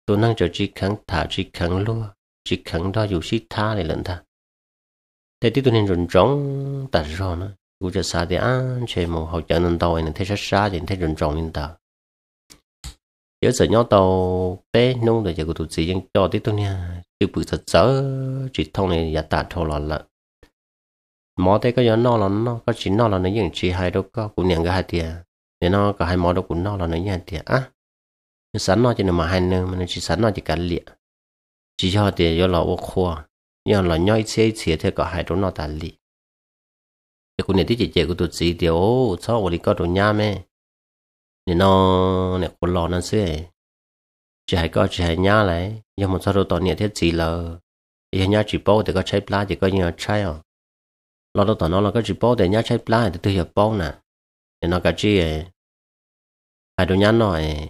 tụi năng cho chỉ kháng thả chỉ kháng luôn chỉ kháng đó dù sĩ tha này lẫn ta thế tí tụi nên rộn rộn ta rồi nó cô cho xa thì ăn chơi một hậu trợ nên tàu này thấy sát xa thì thấy rộn rộn nên ta giờ sợ nhau tàu bé nông rồi giờ cô tụi sĩ cho tí tụi nha chứ bự thật giờ chỉ thông này giả tả thô lọt lận mò thế cái nó là nó có chỉ nó là nó những chỉ hai đâu có cũng nhận cái hai tiền để nó cả hai mò đâu cũng nó là nó nhận tiền á sẵn nó chỉ là mà hai nữa mà nó chỉ sẵn nó chỉ cả liệt chỉ cho tiền cho là ô khoa nhưng là nhói xe xe thế cả hai chỗ nó tài liệt thì cũng nên tí chỉ chơi của tụi chị điều, ô sao có đồ nhà mẹ nên nó này cũng lo nó xưa chỉ hai có chỉ hai nhà lại nhưng mà sau đồ tao nhận thế chỉ là nhà chỉ bao thì có trái lá chỉ có nhiều trái à lo đó nó là cái chỉ bao để nhát chạy lá thì tự hiểu bao nè để nó cái chỉ ờ, ai đồ nhá nói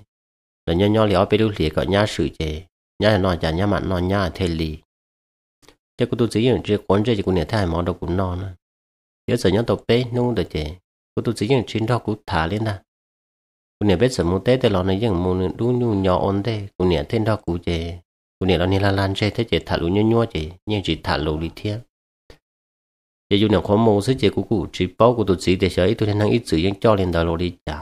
là nhau nhau liều bị đôi lì gọi nhát sự chế nhát nó chả nhát mặn nó nhát thề lì chắc cô tôi chỉ những chuyện quan chế chỉ cô nhớ thay món đâu cũng non nè nhớ sợ nhớ tàu bé nung được chế cô tôi chỉ những chuyện đó cũng thả lên nè cô nhớ biết sợ muốn tết thì lo này những mua đúng đúng nhỏ ổn thế cô nhớ thêm đó cũng chế cô nhớ lo này là lan chế thế chế thả lũ nhau nhau chế nhưng chỉ thả lũ đi thiên 也有两块毛色结果股只包过都只得些，都天能一直用教练的罗里家。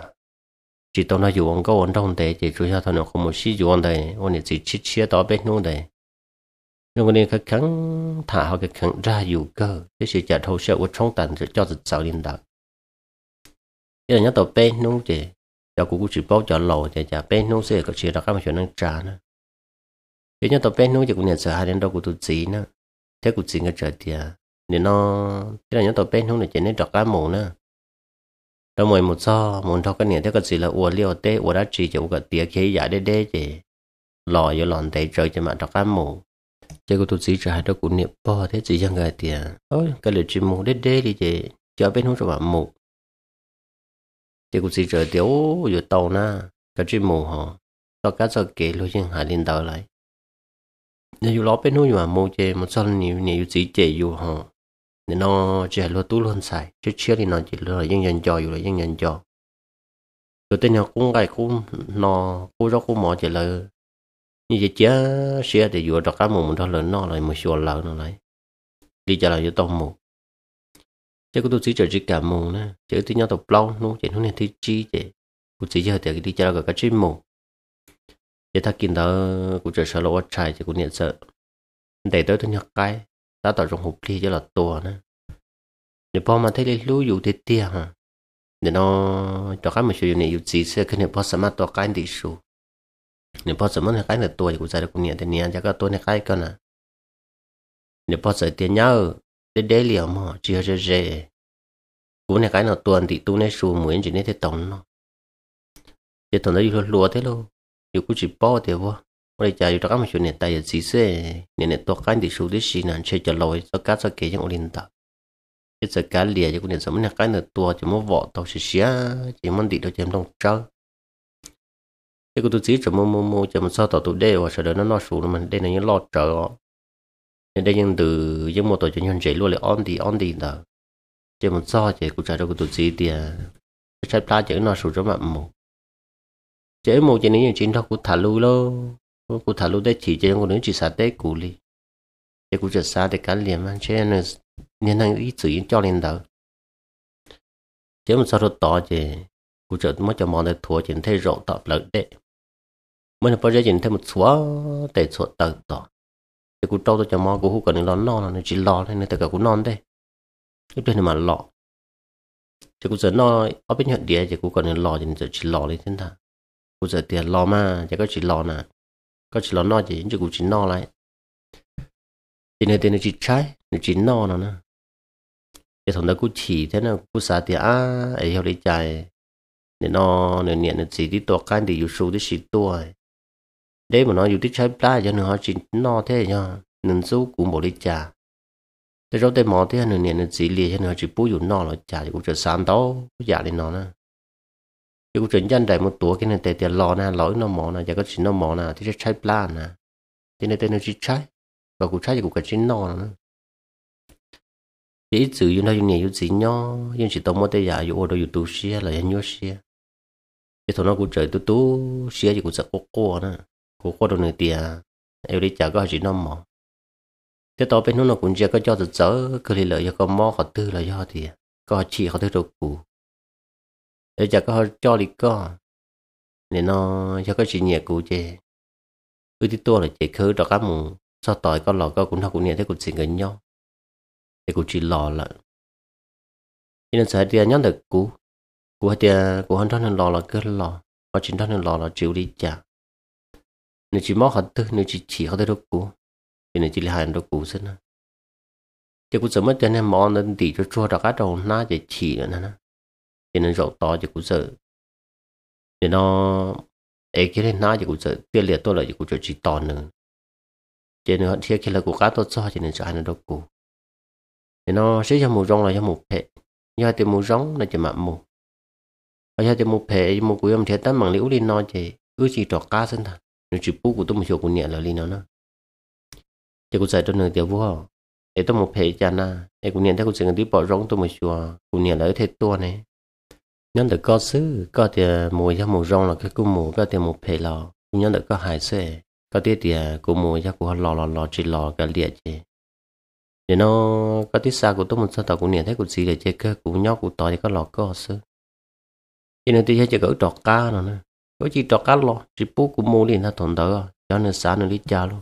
chỉ tao nói dùng câu anh trong đây chỉ chú ý thằng nó không một xí dùng đây, anh ấy chỉ chia chia đó bên nó đây. Nhưng mà nên cái kháng thả họ cái kháng ra dù cơ, cái sự trả thù sẽ của trong tận sẽ cho thực sự liên đạo. Giờ nhớ tao bên nó chứ, giờ cũng chỉ bao cho lầu chứ, giờ bên nó sẽ có chuyện đó các bạn chuyện nữa. Giờ nhớ tao bên nó chứ cũng nhận sợ hai đến đâu của tụi chị nữa, thế của chị người trời à nên nó cái là nhớ tàu bên không để chế nên trọc cá mù nữa đó mồi một so muốn thao cái này thế cái gì là uo liều cho cái tía khí giả đê đê chứ lò yo lòn tê trời cho mà trọc cá mù chế cô tụt sĩ hai đó cũng niệm bò thế chỉ dân người tía cái lời chỉ mù đê đê đi chứ cho bên không cho bạn mù chế cô sĩ trả tiếu yo tàu na cái chỉ mù họ tao cá sao kể luôn chứ hà liên tàu lại nếu yo bên không yo mà mù chứ một so nhiều nhiều sĩ chế yo họ nên nó chỉ lo tu luôn xài chứ chưa thì nó chỉ là dân dân cho rồi dân dân cho rồi tên nó cũng cái cũng nó cũng rất cũng mỏ chỉ là như vậy chứ xe thì vừa đọc cái mồm đó lớn nó lại một số lớn nó lại đi trả lại cho tông mồm chứ cũng tôi chỉ chờ chỉ cả mồm nữa chứ tên nhau tập lâu nó chỉ nó nên thi chi chứ cũng chỉ giờ thì đi trả lại cái chim mồm vậy thắc kinh đó cũng chờ sợ lỗ trai thì cũng nhận sợ để tới tôi nhặt cái ta tỏ rộng hụt li cho là tua nữa nếu bao mà thấy lấy lú dụ thì tia hả nếu nó cho cái mà sử dụng này dụ gì sẽ cái nếu bao sớm to cái thì số thì cũng ra được cũng nhận thì chắc là tua này cái con à nếu bao sớm tiền nhau để để liệu mà chưa chưa chưa cũng này cái nào tuần thì tu này số mười chỉ này thì tổng nó chỉ tổng đó dụ lúa thế luôn dụ cũng chỉ bao thế vô bây giờ chúng ta một chuyện này tại gì sẽ nên này tôi cái thì số đấy xin anh chơi cho lôi cho cá cho kế cho linh tạo cái sự cá lìa cho nên sớm này cái này tua chỉ muốn vợ tàu xí xía chỉ muốn đi đâu chỉ muốn chơi cái cái tôi chỉ chỉ muốn mua mua chỉ muốn sao tàu tôi đây và sau đó nó nó sụt mình đây là những lo chờ nên đây những từ những một tổ chức nhân chế luôn là on đi on đi đó chỉ muốn sao chỉ cũng trả đâu cái tôi chỉ thì cái trái pla chỉ nó sụt cho mà mù chế mù chỉ những chuyện đó cũng thả lui luôn cô thả lúc đấy chỉ cho cô nói chỉ sát đấy cụ li để cụ chợt sát để cá liền mà cho nên nên hàng ít cho lên đầu thế mà sao rồi to chứ cụ chợt mới cho mòn được thua chỉ thấy rộng tập lợi đấy mình bây giờ thấy một số để số tờ tỏ thì cụ trâu cho mò cụ hú cần lo là nó chỉ lo nên tất cả cụ non đấy lúc đây mà lọ thì cụ giờ nó ở bên nhận địa thì cụ còn lo thì giờ chỉ lo lên thế nào cụ giờ tiền lo mà chỉ có chỉ lo nè có chỉ lo no chỉ chỉ cũng chỉ no lại thì nên tên chỉ trái nó chỉ no nó nè cái thằng đó cũng chỉ thế nào cũng xả thì à ấy hiểu đi chạy nên nó nên nhận nó chỉ đi tổ can thì dù số thì chỉ tuổi đấy mà nó dù trái trái cho nên họ chỉ no thế nhá nên số cũng bỏ đi trả thế rồi tên mỏ thế nên nhận nó chỉ liền cho nên chỉ bù dù no là trả thì cũng chỉ sáng đó giả đi nó nè yêu chuyện dân đại một tuổi cái này tệ tiền lò na lỗi nó mỏ na giờ có chuyện nó mỏ na thì sẽ chạy plan na thế nên tên nó chỉ chạy và cũng chạy cũng cần chuyện nó nữa thì ít chữ yêu nó yêu nhiều yêu gì nhó yêu chỉ tao mua tây giả yêu đồ yêu tu xia là yêu nhớ xia thôi nó cũng trời tu tu xia thì cũng sợ cô cô nữa cô cô đồ này tiền yêu đi chả có chuyện nó mỏ thế tao bên nó cũng chưa có cho tự chở cứ thì lợi cho con mò họ tư là do thì có chị họ tư đồ cụ giờ chắc có cho đi có nên nó cho có chuyện nhẹ cũ chê cứ tí tua là chê khứ đó các mù sao tỏi con lò có cũng học cũng nhẹ thế cũng xin gần nhau thì cũng chỉ lò là cho nên sợ tia nhắn được cũ cũ hay cũ hơn đó nên lò là cứ lò họ chỉ đó nên lò là chịu đi chả nếu chỉ móc hạt tư nếu chỉ chỉ họ tới cũ thì nên chỉ là hàng đó cũ xin chứ cũng sợ mất cho nên mò nên tỉ cho chua đó cá đầu na chỉ chỉ nữa nè cho nên rộng to chỉ cũng sợ thì nó ấy cái này nó chỉ cũng sợ tiền liệt tôi là chỉ cũng sợ chỉ to nữa chỉ nữa thì khi là của cá tôi cho chỉ nên cho anh đâu cụ thì nó sẽ cho một rong là cho một mù như do thì một rong là chỉ mặn mù ở do thì mù phệ một của em thì tấm bằng liễu lên nó chỉ cứ chỉ trò cá sinh thật nó chỉ bút của tôi một chỗ của nhẹ là lên nó nữa chỉ cũng sợ cho nên tiểu vua ấy tôi một phệ cha na ấy cũng nhận thấy cũng sợ người đi bỏ rong tôi một chỗ cũng nhẹ là thế to này nhân được có sư có thì mùi à, ra mùi rong là cái cú mùi có thì mùa phê lò nhân được có hải xe có thì thì à, cú mùi ra của lò lò lò chỉ lò cái liệt chứ để nó có tí xa của tôi một sao tàu cũng nhận thấy của gì để chơi cơ của nhóc của tỏi thì có lò có sư cho nên tôi thấy chơi cỡ trò cá rồi nè có chỉ trò cá lò chỉ bố của mua liền nó thuận đỡ cho nên xa nó đi cha luôn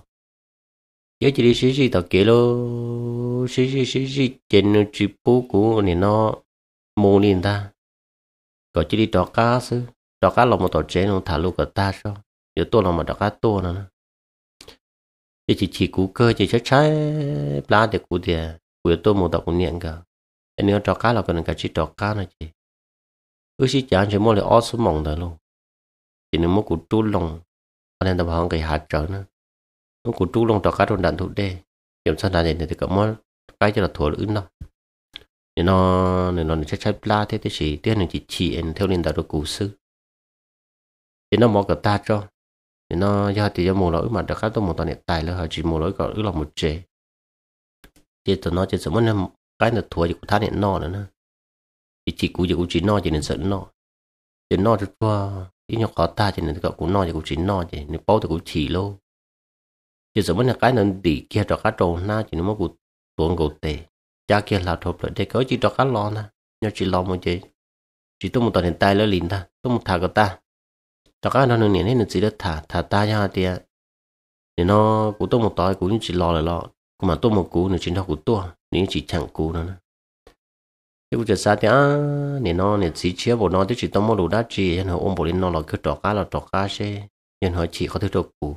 giờ chỉ đi xí xí tàu kia luôn xí xí xí xí trên nó chỉ bố của này nó mua liền ta tổ chỉ đi đọ cá sư đọ cá lòng một tổ chế nó thả lúc cả ta sao giờ tôi lòng một đọ cá tôi nữa chỉ chỉ chỉ cú cơ chỉ chắc trái lá để cú tiền cú tôi một đọc cú niệm cả anh nếu đọ cá là còn cả chỉ đọ cá nữa chị ước chỉ chán chỉ mua lại ót xuống mỏng thôi luôn chỉ nếu mua cú tu lòng anh em tập hàng cái hạt trở nữa nó cú tu lòng đọ cá trong đạn thủ đê kiểm soát đạn này thì cả mua cái cho là thua ứng đâu nên nó nên nó chắc chắc la thế thế chỉ tiếc nên chỉ chỉ em theo lên đạo đồ cụ sư nên nó mò gặp ta cho nên nó do thì do một lỗi mà đặc khác tôi một toàn hiện tại là chỉ một lỗi gọi là một chế thì tụi nó chỉ sớm mất cái là thua thì cũng thắt hiện no nữa nè chỉ chỉ cú chỉ cú chỉ no chỉ nên sợ no thì no được qua ý nhau khó ta chỉ nên cậu cú no chỉ cú chỉ no chỉ nên bao thì cũng chỉ lâu chỉ sớm mất là cái là đi kia cho cá trâu na chỉ nó mất cú tuồng cú tệ cha kia là thộp lợi thế có chỉ cho cá lo nè nhớ chỉ lo một gì chỉ tôi một tuần hiện tại lỡ liền ta tôi một thả của ta cho cá nó nương nén nên chỉ được thả thả ta nha thì à, thì nó của tôi một tối cũng chỉ lo là lo cũng mà tôi một cú nữa chỉ nó của tôi nếu chỉ chẳng cú nữa cái vụ sao thì à nên nó nên chỉ chia bộ nó thì chỉ tôi một đồ đá chỉ nên họ ôm bộ lên nó là cứ trọ cá là trọ cá xe nên họ chỉ có thể trọ cú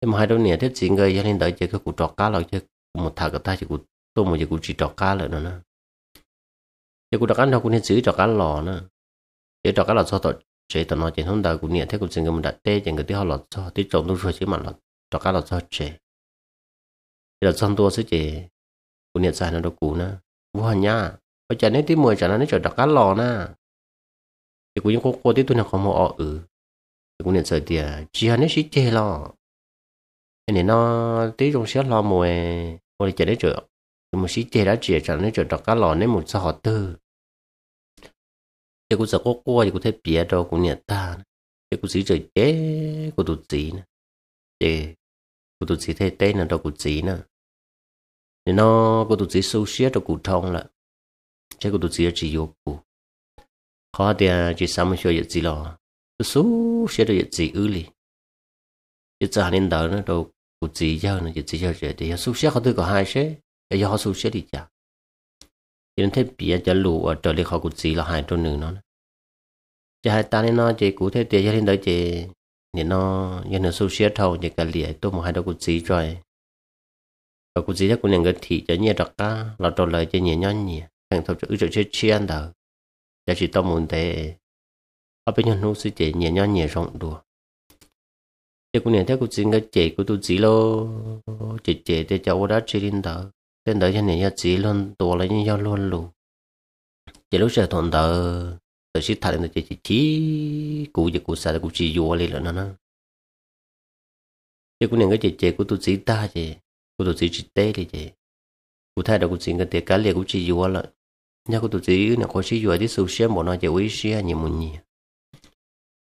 thế mà hai đứa nè thế chỉ người cho nên đợi chơi cái cú trọ cá là chơi một thả cái ta chỉ cú tôi mà giờ cũng chỉ trọc cá lại nữa nè giờ cũng trọc cá nó cũng nên giữ trọc cá lò nè giờ trọc cá lò cho tao chế tao nói chuyện không đời cũng nhận thấy cũng xin cái mình đặt tê chẳng cái tí họ lò cho tí trồng tôi rồi chứ mà lò trọc cá lò cho chế giờ xong tôi sẽ chế cũng nhận sai nó đâu cũ nè vô nha bây giờ nếu tí mười chẳng là nó trọc cá lò nè thì cũng những cô cô tí tôi nào không mua ừ thì cũng nhận sợ tiền chỉ hắn ấy chỉ lò lo nên nó tí trong xe lò mùa mùa đi đấy trời một sĩ chế đã chỉ cho nên cho đọc cá lò nên một sao họ tư thì cũng sợ có qua thì cũng thấy bịa đâu cũng nhà ta thì cũng sĩ trời chế của tụt gì nè chế của tụt gì thế tên là đâu của gì nè nên nó của tụt gì sâu xía đâu của thông là chế của tụt gì chỉ vô cụ khó thì à, chỉ sao mà chơi gì lò tôi sâu xía đâu gì ư li chỉ sao nên đỡ nó đâu của gì giờ nó chỉ giờ chơi thì sâu xía có tôi có hai xế giờ dạ, họ sưu sẽ đi chả thì nó thấy bịa cho lù ở trời đi họ cũng gì là hai trôn nửa nó giờ hai ta nên nó chỉ cụ thế tiền cho nên nó giờ nó sưu sẽ thâu chỉ cả lìa tôi một hai đâu cũng gì rồi và cũng gì cũng nên cái thị cho nhẹ đặc ca là trò lời cho nhẹ nhõn nhẹ hàng thâu cho ước chơi chiên đó giờ chỉ tao muốn thế ở bên nhau nó sẽ chỉ nhẹ nhõn nhẹ rộng đùa thế cũng nên thế cũng chỉ cái chỉ của tôi chỉ lo chỉ chỉ để cho tôi đã chơi lên đó trên đời cho nên chỉ luôn tổ lấy nhau luôn luôn chỉ lúc giờ thuận tờ tờ sĩ thằng này chỉ chỉ chỉ cụ giờ cụ sao cụ chỉ vô lên nữa nó chứ cũng những cái chỉ chỉ của tụi sĩ ta chỉ của tụi sĩ chị tê thì chị cụ thay đổi cụ sĩ cái tiền cá liệt cụ chỉ vô lại nhà của tụi sĩ là có sĩ vô đi sâu xem bọn nó chỉ quý xe nhiều một nhiều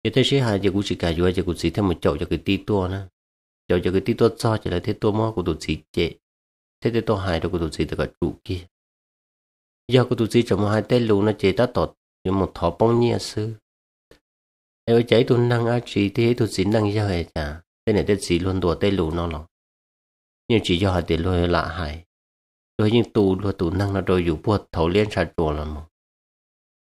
cái thế sĩ hai chị cụ chỉ cả vô chị cụ sĩ thêm một chậu cho cái tí tua nữa chậu cho cái tí tua cho chỉ là thế tua mò của tụi sĩ chị thế thì tôi hại được cái tụi gì được cả chủ kia giờ cái tụi gì chẳng hai tên lù nó chế ta tọt như một thọ bông nhia sư em cháy tôi năng á chỉ thế tôi chỉ năng giờ hệ trả, thế này tôi chỉ luôn đùa tên lù nó lòng nhưng chỉ cho hai tiền lùi lạ hại đôi nhưng tu luôn tu năng nó rồi dù buộc thấu liên sạch chùa là một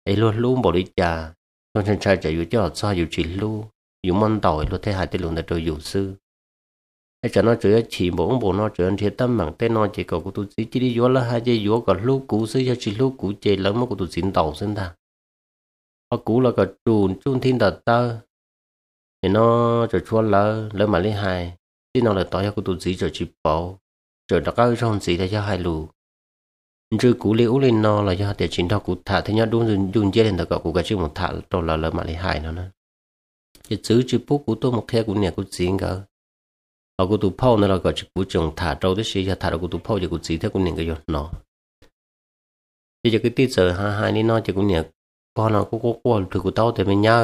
ấy luôn luôn bỏ đi chà tôi chân trai chạy dù cho họ sao dù chỉ lưu dù mong tỏi luôn thế hai tên lùi nó rồi dù sư cho nó chơi chỉ bộ bộ nó anh thiệt tâm bằng tên nó chỉ cầu của tôi chỉ chỉ đi gió là hai chơi gió còn lúc cũ xí cho chỉ lúc cũ chơi lắm mà của tôi xin tàu xin ta họ cũ là cả chuồn chuồn thiên đặt ta thì nó cho chua lỡ lỡ mà lấy hai thì nó là tối cho của tôi chỉ cho chỉ bộ chờ đặc cao trong gì để cho hai lù chứ cũ liễu lên nó là do tiền chính đó cụ thả thế nhá đúng rồi dùng chơi lên tất cả cụ cái chiếc một thả rồi là lỡ mà lấy hai nó nữa chứ chứ bố của tôi một khe của nhà cụ gì cả ở cụ tụ phao nó là gọi chỉ cụ trồng thả trâu đó xí thả cụ tụ phao chỉ cụ chỉ thế cũng niệm cái gì nó chỉ cái tí giờ ha hai ní nó chỉ cũng niệm con nó cũng có qua thử cụ tao thì mình nhá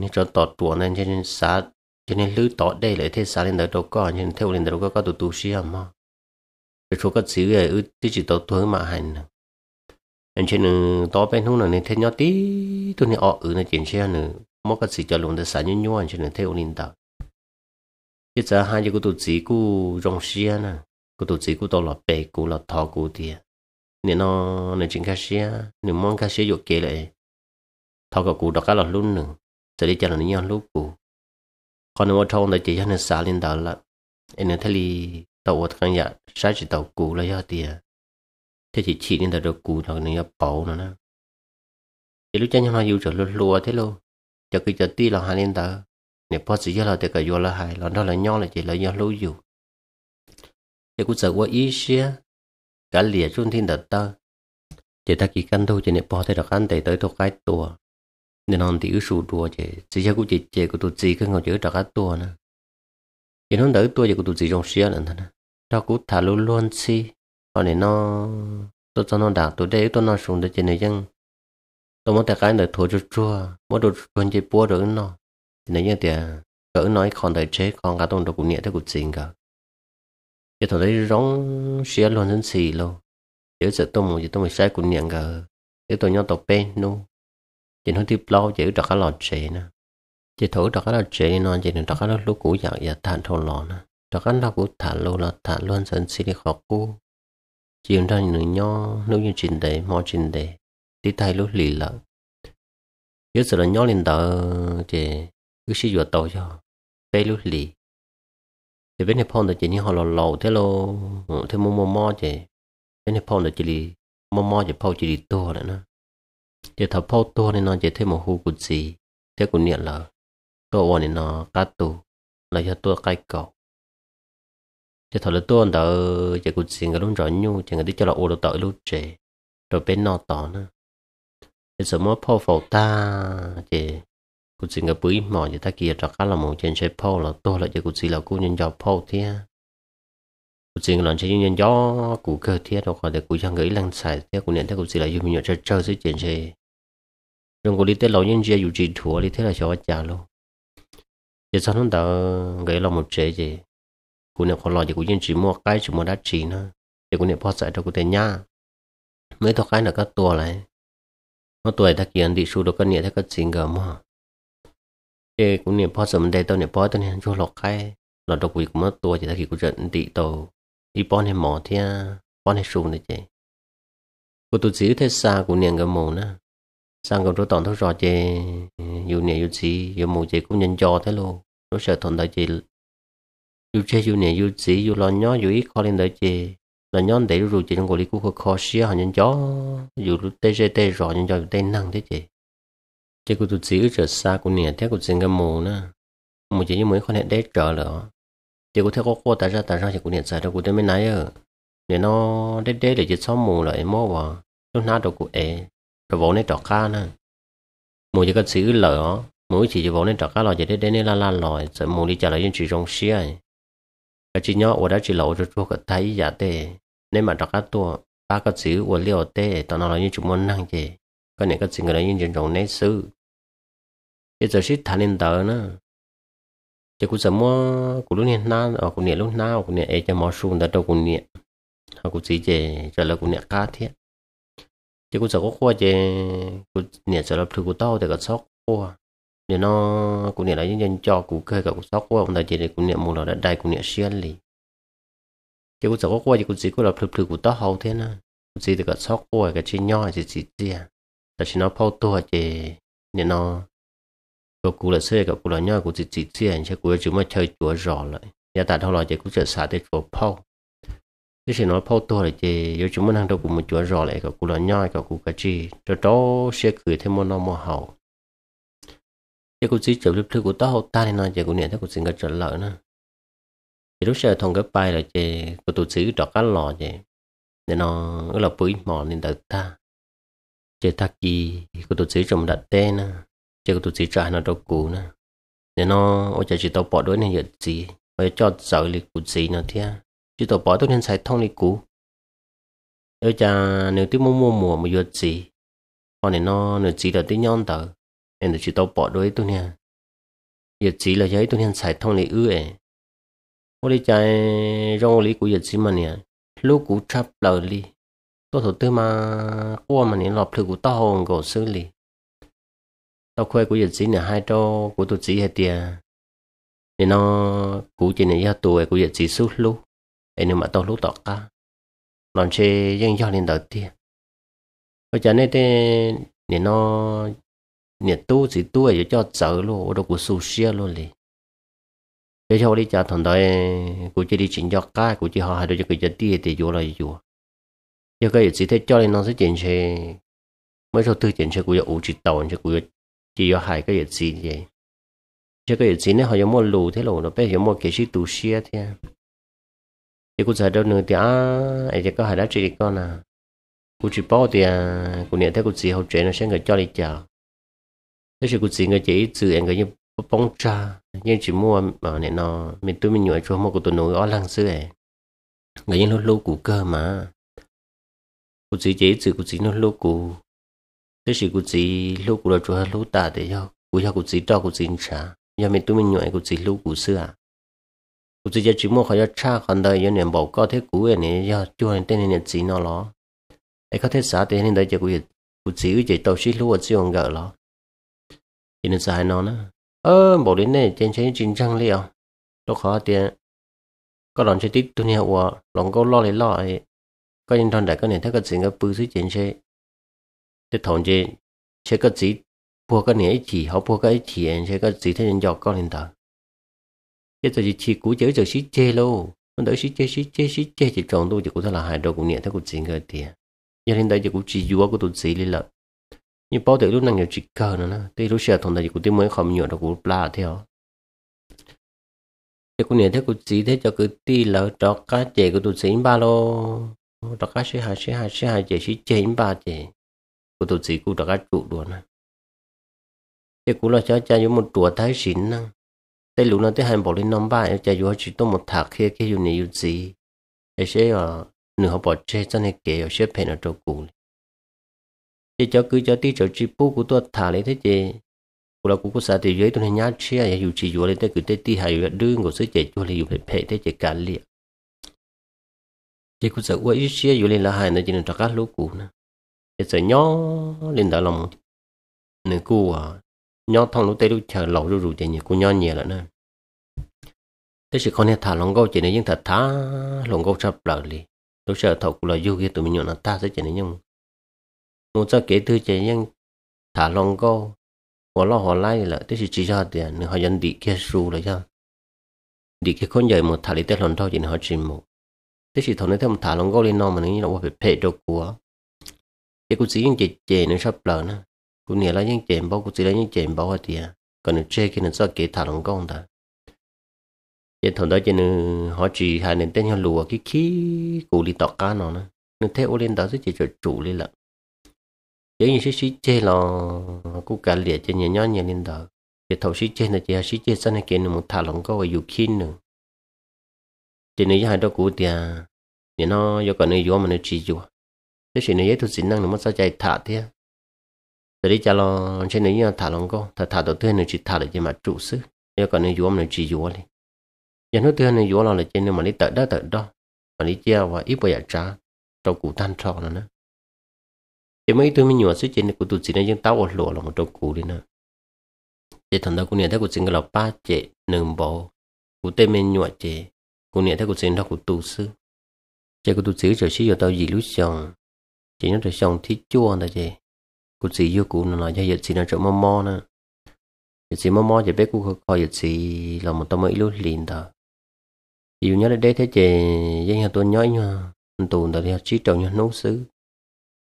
nên cho tọt tuổi nên cho nên xá cho nên lưới tọt đây lại thế xá lên đầu đâu có nên theo lên đầu có có tụ tụ xí mà để cho các xí về ư tí chỉ tọt tuổi mà hành nên cho nên đó bên hông này nên thế nhớ tí tôi nên ở ở này chuyện xe nữa mất cái gì cho luôn để xả nhún nhún cho nên theo lên đầu 一只喊一个肚子骨容些呢，个肚子骨到了背骨了头骨的，你呢你真开始啊，你忙开始又给了，头个骨到个了轮呢，这里讲了你要路骨，可能我从那底下呢啥领导了，那他里到我看呀，啥知道骨了要的，他是起领导的骨，那个人要包了呢，这里讲讲他有着路路啊的喽，这个叫对了喊领导。nè po chỉ là để cái vô là lần đó là nhau là chỉ là nhau lưu dù để cũng sợ quá ý xia cả lìa trung thiên đợt ta chỉ ta kỳ căn thôi chỉ nè po thế là căn để tới thuộc cái tua nên ông thì ứ sù tua chỉ chỉ cho cũng chỉ chỉ của tụi gì cái ngồi chữ đặc cái tua nè chỉ đỡ tua chỉ của tụi gì trong xia nữa nè đó cũng thả luôn luôn xi còn này nó tôi cho nó đạt tôi để tôi nó xuống để chỉ này chăng tôi muốn cái này thua chua chua muốn được quân chỉ bua được nó nếu như thì cỡ nói con đời chế con cả tôm đồ cũng nhẹ tới cũng chính cả cái thằng đấy rong xe luôn dân xì luôn nếu giờ tôi muốn gì tôi mới sai cũng nhẹ cả nếu tôi nhau tộc bên nu chỉ nói tiếp lâu chỉ đặt cái lọt chế nè chỉ thổi đặt cái lọt chế non chỉ được cái lọt lúc cũ dạng giờ thản thổ lọ nè được cái lọt cũ thản luôn là thản luôn dân xì đi khó cu. chỉ ra nửa nho nếu như trình đề mò trình đề tí tay lúc lì lợn nếu giờ là nho lên tờ thì cứ sử dụng tàu cho bé lúc lì thì bên này phong được chỉ như họ lò lò thế lô ừ, thế mò mò mò chỉ bên này phong được chỉ lì mò mò chỉ phong chỉ lì to nữa nè chỉ thọ phong to nên nó chỉ thêm một khu cụt gì thế cũng niệm là tôi ổn nên nó cắt tù là cho tôi cái cầu chỉ thợ là tôi anh đỡ chỉ cụt gì cái lúc rõ nhu chỉ người đi cho là ô đồ tội lúc trẻ rồi bên nó tỏ nữa chỉ sớm mỗi phong phổ ta chỉ cụ chỉ ngập bưởi mỏ như ta kia cho cá là một trên chế phô là to là cho cụ chỉ là cụ nhân giàu phô thế cụ chỉ là chế nhân giàu cụ cơ thế đâu còn để cụ chẳng gửi lăng xài thế cụ nhận thế cụ chỉ là dùng mình chơi chơi dưới trên chế rồi cụ đi tới lâu nhân gia dù chỉ thua đi thế là cho cha luôn giờ sao nó đỡ là một chế gì cụ nhận còn lo gì cụ nhân chỉ mua cái chỉ mua đá chỉ nữa thì cụ nhận phó giải cho cụ tiền nha mới thoát cái là các tua lại nó tuổi ta kiến đi su đồ cân nhẹ thế các chính gờ mà ê cũng niệm po sớm đây tao niệm po tao niệm cho lọc khai là độc quỷ cũng mất tua chỉ thấy khi cũng trận tị tàu đi po niệm mỏ thì po à, niệm sùng này chị cô tụt xí thế xa cũng niệm cái mồ nữa sang cầu chỗ tòn thấu rò chê dù nè dù xí dù mù chê cũng nhân cho thế luôn nó sợ thọn đại chê dù chê dù nè dù xí dù lo nhó dù ít khó lên đại chê là nhón để rù chê trong cổ lý của khó khó họ nhân cho dù tê chê tê rò nhân cho tê năng thế chê chỉ có tụt xíu trở xa của nè thế của xin cái mù nè mù chỉ như mấy con hẹn đấy trở lỡ chỉ có thế có cô ta ra ta ra chỉ cụ nè xa đâu cụ thế mới nấy ờ nè nó đấy đấy để chỉ sáu mù lại mò vào lúc nào đâu của ế rồi vốn này trọ ca nè mù chỉ có xíu lỡ mỗi chỉ chỉ vốn này trọ ca lò chỉ đấy đấy nên la la lòi sợ mù đi trả lại những chuyện trong xia cái chỉ nhỏ của đã chỉ lẩu cho chua cái thấy giả tệ nên mà trọ ca tua ba cái xíu của liều tệ tao nói là những chuyện muốn năng gì có những cái chuyện người đó những chuyện trong nấy xứ bây giờ xít thằng nên tờ nữa chỉ cũng sớm mua cũng lúc nè na ở cũng nè lúc nào cũng nè ấy cho mỏ sung đã đâu cũng nè họ cũng chỉ về cho là cũng nè cá thế chỉ cũng sớm có khoa về cũng nè cho là thứ của tao thì có sốc khoa nè nó cũng nè là những nhân cho cũng khơi cả cũng sốc khoa ông ta chỉ để cũng nè mua là đã đầy cũng nè xuyên lì chỉ cũng sớm có khoa chỉ cũng chỉ có là thứ thứ của tao hậu thế nè cũng chỉ thì có sốc khoa cái chuyện nhỏ chỉ chỉ gì à tại vì nó phô tua chỉ nè nó ก็กูละเซ่กับกูละย่อกูจิจิเจียนใช่กูจะไม่เชยจัวรอเลยยาตาเท่าไรจะกูจะสาเด็กกับพ่อที่ฉันว่าพ่อตัวเลยเจยจะไม่นั่งตัวกูมันจัวรอเลยกับกูละย่อกับกูกะจีจะโตเสียคือเทมอนอมอเฮาจะกูจิจับลิบลิบกูต้าตาในนอนจะกูเนี่ยถ้ากูสิงกะจันเลยนะจะรู้เชื่อทองก็ไปเลยเจกูตัวซื้อดอกกันหล่อเจเนี่ยนอนเราปุ๋ยหมอนินตาตาเจตากีกูตัวซื้อจมดัดเต้นะ chỉ có tụi chị trả nó đâu cũ nữa, để nó ở chợ chỉ tao bỏ đối này giờ gì bây cho sợ lì cũ gì nó thế chỉ tao bỏ tôi nên xài thông lì cũ ở chợ nếu tôi muốn mua mùa mà giờ gì còn này nó nếu chỉ là tôi nhon tờ nên tụi chị tao bỏ đối tôi nha, giờ gì là giấy tôi nên xài thông lì ư ấy ô đi chạy rong lì cũ giờ gì mà nè lúc cũ chắp lờ lì tôi thử tư mà qua mà nè lọp thử cũ tao hồn cổ xử lì nó khoe của dịch sĩ là hai trò của tụt sĩ hay tiề nên nó cũ chỉ là do tuổi của dịch sĩ suốt lúc ấy nếu mà tao lúc tọt ca làm chê dân do lên đầu tiên bây giờ này thế nên nó nhiệt tu chỉ tu để cho sợ luôn ở đâu của su xia luôn liền để cho đi cha thằng đó của chỉ đi chỉnh cho ca của chỉ họ hai đứa cho cái chết đi thì vô là vô giờ cái chỉ thấy cho nên nó sẽ chỉnh chê mới cho thứ chỉnh chê của giờ ủ chỉ tàu chê của chỉ có hai cái gì vậy, chứ cái gì này họ có mua lù thế lù nó bây giờ mua cái gì tu xe thế thì cũng giờ đâu nữa thì à ai thì có hai đứa chỉ con à cũng chỉ bao thì à cũng nhận thấy cũng gì hậu chuyện nó sẽ người cho đi chờ thế thì cũng gì người chỉ trừ anh cái như bóng trà nhưng chỉ mua mà này nó mình tôi mình nhồi cho một cái tôi nổi ó lăng xưa ấy người như nó lô củ cơ mà cũng chỉ chỉ trừ cũng chỉ nó lô củ thế sự của chị lúc của chú hà lúc ta để nhau của nhau của chị trao của chị trả nhà mình tụi mình nhảy của chị lúc của xưa à của chị chỉ mua khỏi cha còn đời giờ niệm bảo có thế cũ này giờ chưa nên tên này chị nó lo ai có thế xã tên này đời giờ của của chị chỉ tàu xí lúc của chị không gỡ lo thì nên sai nó nữa ơ bảo đến này trên trên chính trang liệu lúc khó tiền có lòng chơi tít tụi nhau của lòng câu lo lấy lo ấy có nhân thon đại có này thấy có chuyện cái bư dưới trên chơi 这同志这个子不跟你一起，好不跟一起，这个子他人要高领导，这就是去古酒就是这喽。我到时这时这时这就中度就古他了，还到古年他古钱个点，一天到就古只有古都子里了。你包得路能有几个呢呢？对路线同的就古对门看有的古不拉掉。这古年他古子他就古地了，找家这个都钱吧喽，找家些还些还些还这些钱吧这。của tổ sĩ cụ đã các trụ đuổi nè thế cụ là cho cha vô một trụ thái xịn nè thế lúc nó thế hành bỏ lên năm ba em cha chỉ tôi một thạc kia kia vô này vô gì em sẽ ở nửa học bỏ chơi cho này kể ở xếp hình ở chỗ cụ thế cháu cứ cho tí cháu chỉ bố của tôi thả lấy thế chị cụ là cụ có sao thì dưới tôi nhá chia và dù chỉ vô lên thế cứ thế tí hay vô đưa ngồi sới chạy vô lên vô phải phải thế cả liệt chị cũng sợ quá ít chia vô lên là hai nó chỉ là trắc lỗ cụ nè giờ nhỏ lên đó lòng nên cô à nhỏ thằng lúc tây lúc chờ lẩu rồi rồi nhỉ cô nhỏ nhẹ lại nè thế sự con này thả lòng câu chạy này nhưng thật thả lòng câu sắp lỡ đi lúc chờ thầu là du kia tụi mình nhọn ta sẽ chạy này nhưng ngô cho kể thứ chạy nhưng thả lòng câu họ lo họ lai là thế sự chỉ cho tiền à, họ dân đi kia su là cho đi kia con dạy một thả lý tết lần thôi chỉ họ chỉ một thế sự thằng này thêm thả lòng câu lên nó mà nó như là phải phê đồ của ya ku si yang che che ne shop la na ku ne la yang che ba ku si la yang che ba wa ti ya ka ne che ki ne sa ke tha long gong da ya thon da che ne ho chi ha ne ten ya lu ki ki ku li to ka no na ne the o len da se che cho chu li la ya yin shi shi che la ku ka le che nya nya len da ya thau shi che ne che shi che sa ne ke ne mu tha long go wa yu kin ne che ne ya da ku ti ya ne no yo thế chỉ này tôi xin năng nó mất sao chạy thả thế từ đi cha lo trên này nhà thả lòng cô thả thả đầu tiên là chỉ thả được cho mà trụ sư, nếu còn này yuông này chỉ yuông đi giờ nó tiên này yuông là trên này mà đi tới đó tới đó mà đi chia và ít bây giờ trả cho cụ tan trọ nó nữa chỉ mấy thứ mới nhớ sức trên của tôi xin nó dân tao ổn lộ là một trâu cụ đi nữa chỉ thằng đó cũng nhận thấy của xin là ba chế nương bộ của tên mình nhọ chế cũng nhận thấy của xin đó của tu sư chế của tu sư rồi xí giờ tao gì lúc xong chỉ nó được xong thí chua là gì cụ sĩ vô cụ là nói cho dịch sĩ nó chỗ mò mò nè dịch sĩ mò mò chỉ biết cụ kho dịch sĩ là một tâm ấy luôn liền thở dù nhớ đến đây thế chị dân nhà tôi nhớ nha tù đã đi trí trọng nhà nấu xứ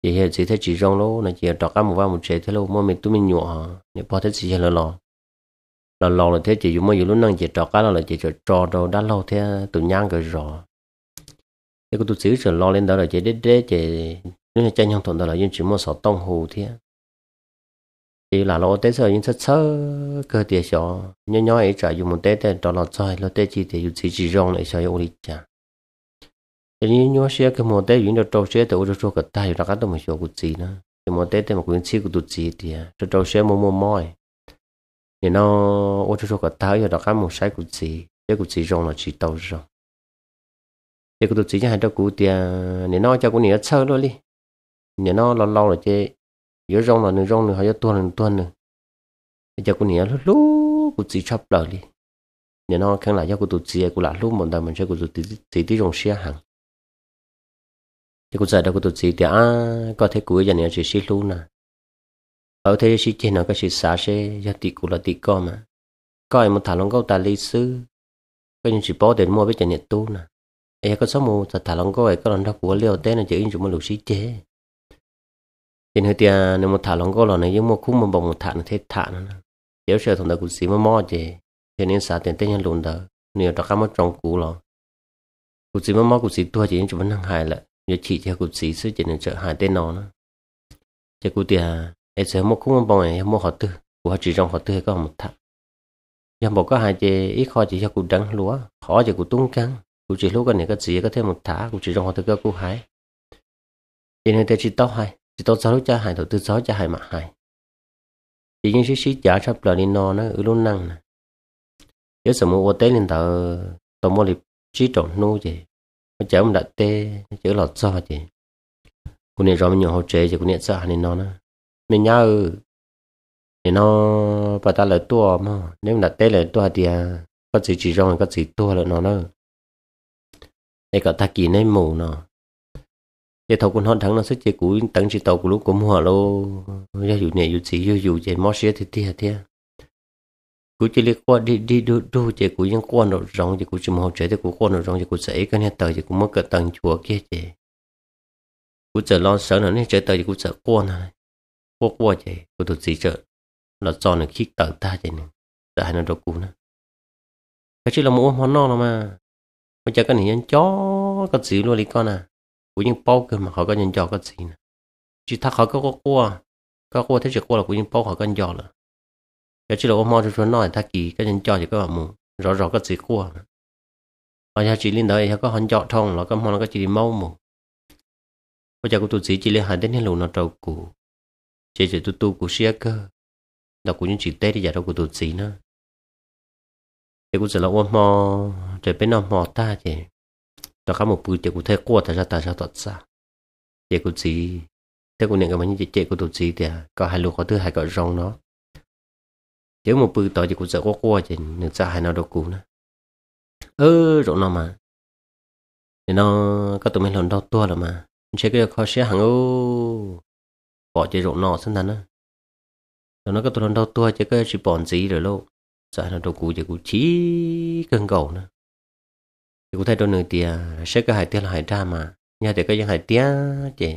chị hiện sĩ thế chị rong lô là chị đọc cá một vào một chế thế lô mỗi mình tôi mình nhọ nếu bỏ thế chị là lò là lò là thế chị dùng mỗi dùng lúc năng chị đọc cá là chị trò đồ đã lâu thế tụi nhang rồi rõ thế cô tôi xứ sợ lo lên đó là chị đế đế chị nhưng chân không thuận đó là những chỉ một số tông hồ thế thì là lỗ tế giờ những rất sơ cơ địa cho nhỏ nhỏ ấy trả dùng một tế tế đó là chơi là tế chỉ thì dùng chỉ chỉ rong này chơi ô đi chả thì những nhỏ xe cái một tế dùng được trâu xe thì ô được cái tay là cái đó mà chơi của gì nữa thì một tế tế một cũng chỉ của tụt gì thì cho trâu xe mua mua mỏi thì nó ô được cái tay là cái một sai của gì cái của chỉ rong là chỉ tàu rong thì cái tụt gì cho hai đó cũng thì nếu nói cho cũng nhiều chơi luôn đi nhà nó lo lo rồi chứ giờ rong là nửa rong nửa hay tuần nửa tuần nửa giờ cô nhà lúc cô chỉ chấp đời đi nhà nó khăn lại cho cô tụt chia cô lại lúc một đời mình sẽ cô tụt tí tí tí rong xe hàng thì cô giờ đâu cô tụt chia thì à có thể cuối giờ này chỉ xí luôn nè ở thế xí trên nó cái xí xả xe giờ tí cô là tí con mà coi một thằng long câu ta lý sư coi những chỉ bỏ tiền mua với tiền nhiệt tu nè ai có số mua thật thằng long câu ấy có lần đó của liều té này chỉ in chúng mà lục xí chế trên hơi tia nếu mà thả lòng có lò này nhưng mà cũng mà bằng một thả nó thế thả nó nếu sợ thằng ta cũng xí mà mò chứ cho nên xả tiền tết nhân luôn đó, nếu đó cá mất trong cũ lò cũng xí mà mò cũng xí tua chỉ nên cho vẫn đang hài lại nhớ chỉ theo cũng xí sức chỉ nên sợ hài tên nó nó chứ cũng tia em sợ một cũng mà bằng này em mua họ tư của chỉ trong họ tư hay có một thả nhưng bỏ có hai chế ít khó chỉ cho cụ đắng lúa khó cho cụ tung căng cụ chỉ lúc cái này có gì có thêm một thả cụ chỉ trong họ tư cơ cụ hái cho nên ta chỉ tao hai chỉ tao sáu cha hai đầu tư sáu cha hai mà hai chỉ những sĩ sĩ giả sắp lại đi nó nó luôn năng nè nếu sớm ô tế lên tàu tàu mua liệp trí trộn nu gì mà chở mình đặt tê chở lọt so gì cô này rõ mình nhiều hỗ trợ cho cô này sợ nên nó nó mình nhau thì nó bà ta lại tua mà nếu đặt tê lại tua thì à, có gì chỉ rong có gì tua lại nó nó đây có ta kỳ nên mù nó giờ thầu quân hòn thắng nó sẽ chế cú tăng chỉ tàu của lúc cũng hòa lô giờ dù này dù chỉ dù dù chế mót xe thì thiệt thiệt cú chỉ liên quan đi đi đu đu chế cú những quan nó rong chế cú chùm hậu chế thì cú quan nó rong chế cú sẽ cái này tàu chế mất cả tầng chùa kia chế cú chờ lo sợ nó nên chế tàu chế cú quan này quốc qua chế cú tụt gì chợ là cho nó khi tàu ta chế nữa nó đâu cú nữa cái chỉ là một món non mà mà chắc cái này nhân chó cái gì luôn đi con à của những bao cơ mà họ có nhân do có gì nữa chỉ thắc họ có có qua có qua thế chỉ qua là của những bao họ có nhân do là giờ chỉ là có mong cho nói thắc kỳ cái nhân do thì có bạn muốn rõ rõ có gì qua và giờ chỉ liên đời có hòn dọ thong là có mong là có chỉ mau mù bây giờ của tôi sĩ chỉ lên hệ đến lũ nó trâu cũ chỉ chỉ tôi tu của xe cơ đó của những chỉ tết thì giờ đâu của tôi sĩ nữa thì cũng sẽ là ôm mò trở bên nào mò ta chứ cho cả một bữa chơi của thế của thật ra thật ra thật xa chơi của gì thế của những cái bánh chơi của tổ gì thì à, có hai lúc có thứ hai có rong nó chứ một bữa tối thì cũng sợ có qua thì người sao hai nào đâu cũ nữa ơ rồi nó mà thì nó có tụi mình lần đau tua rồi mà chế cái khó xé hàng ô bỏ chế rộn nọ sẵn nó rồi nó có tụi lần đau tua chế cái chỉ bọn gì rồi lâu sợ nó đâu cũ chế cũng chỉ cần cầu nữa cụ thấy đôi người tia sẽ cái hai tia là hai trăm mà nhà để có những hai tia chị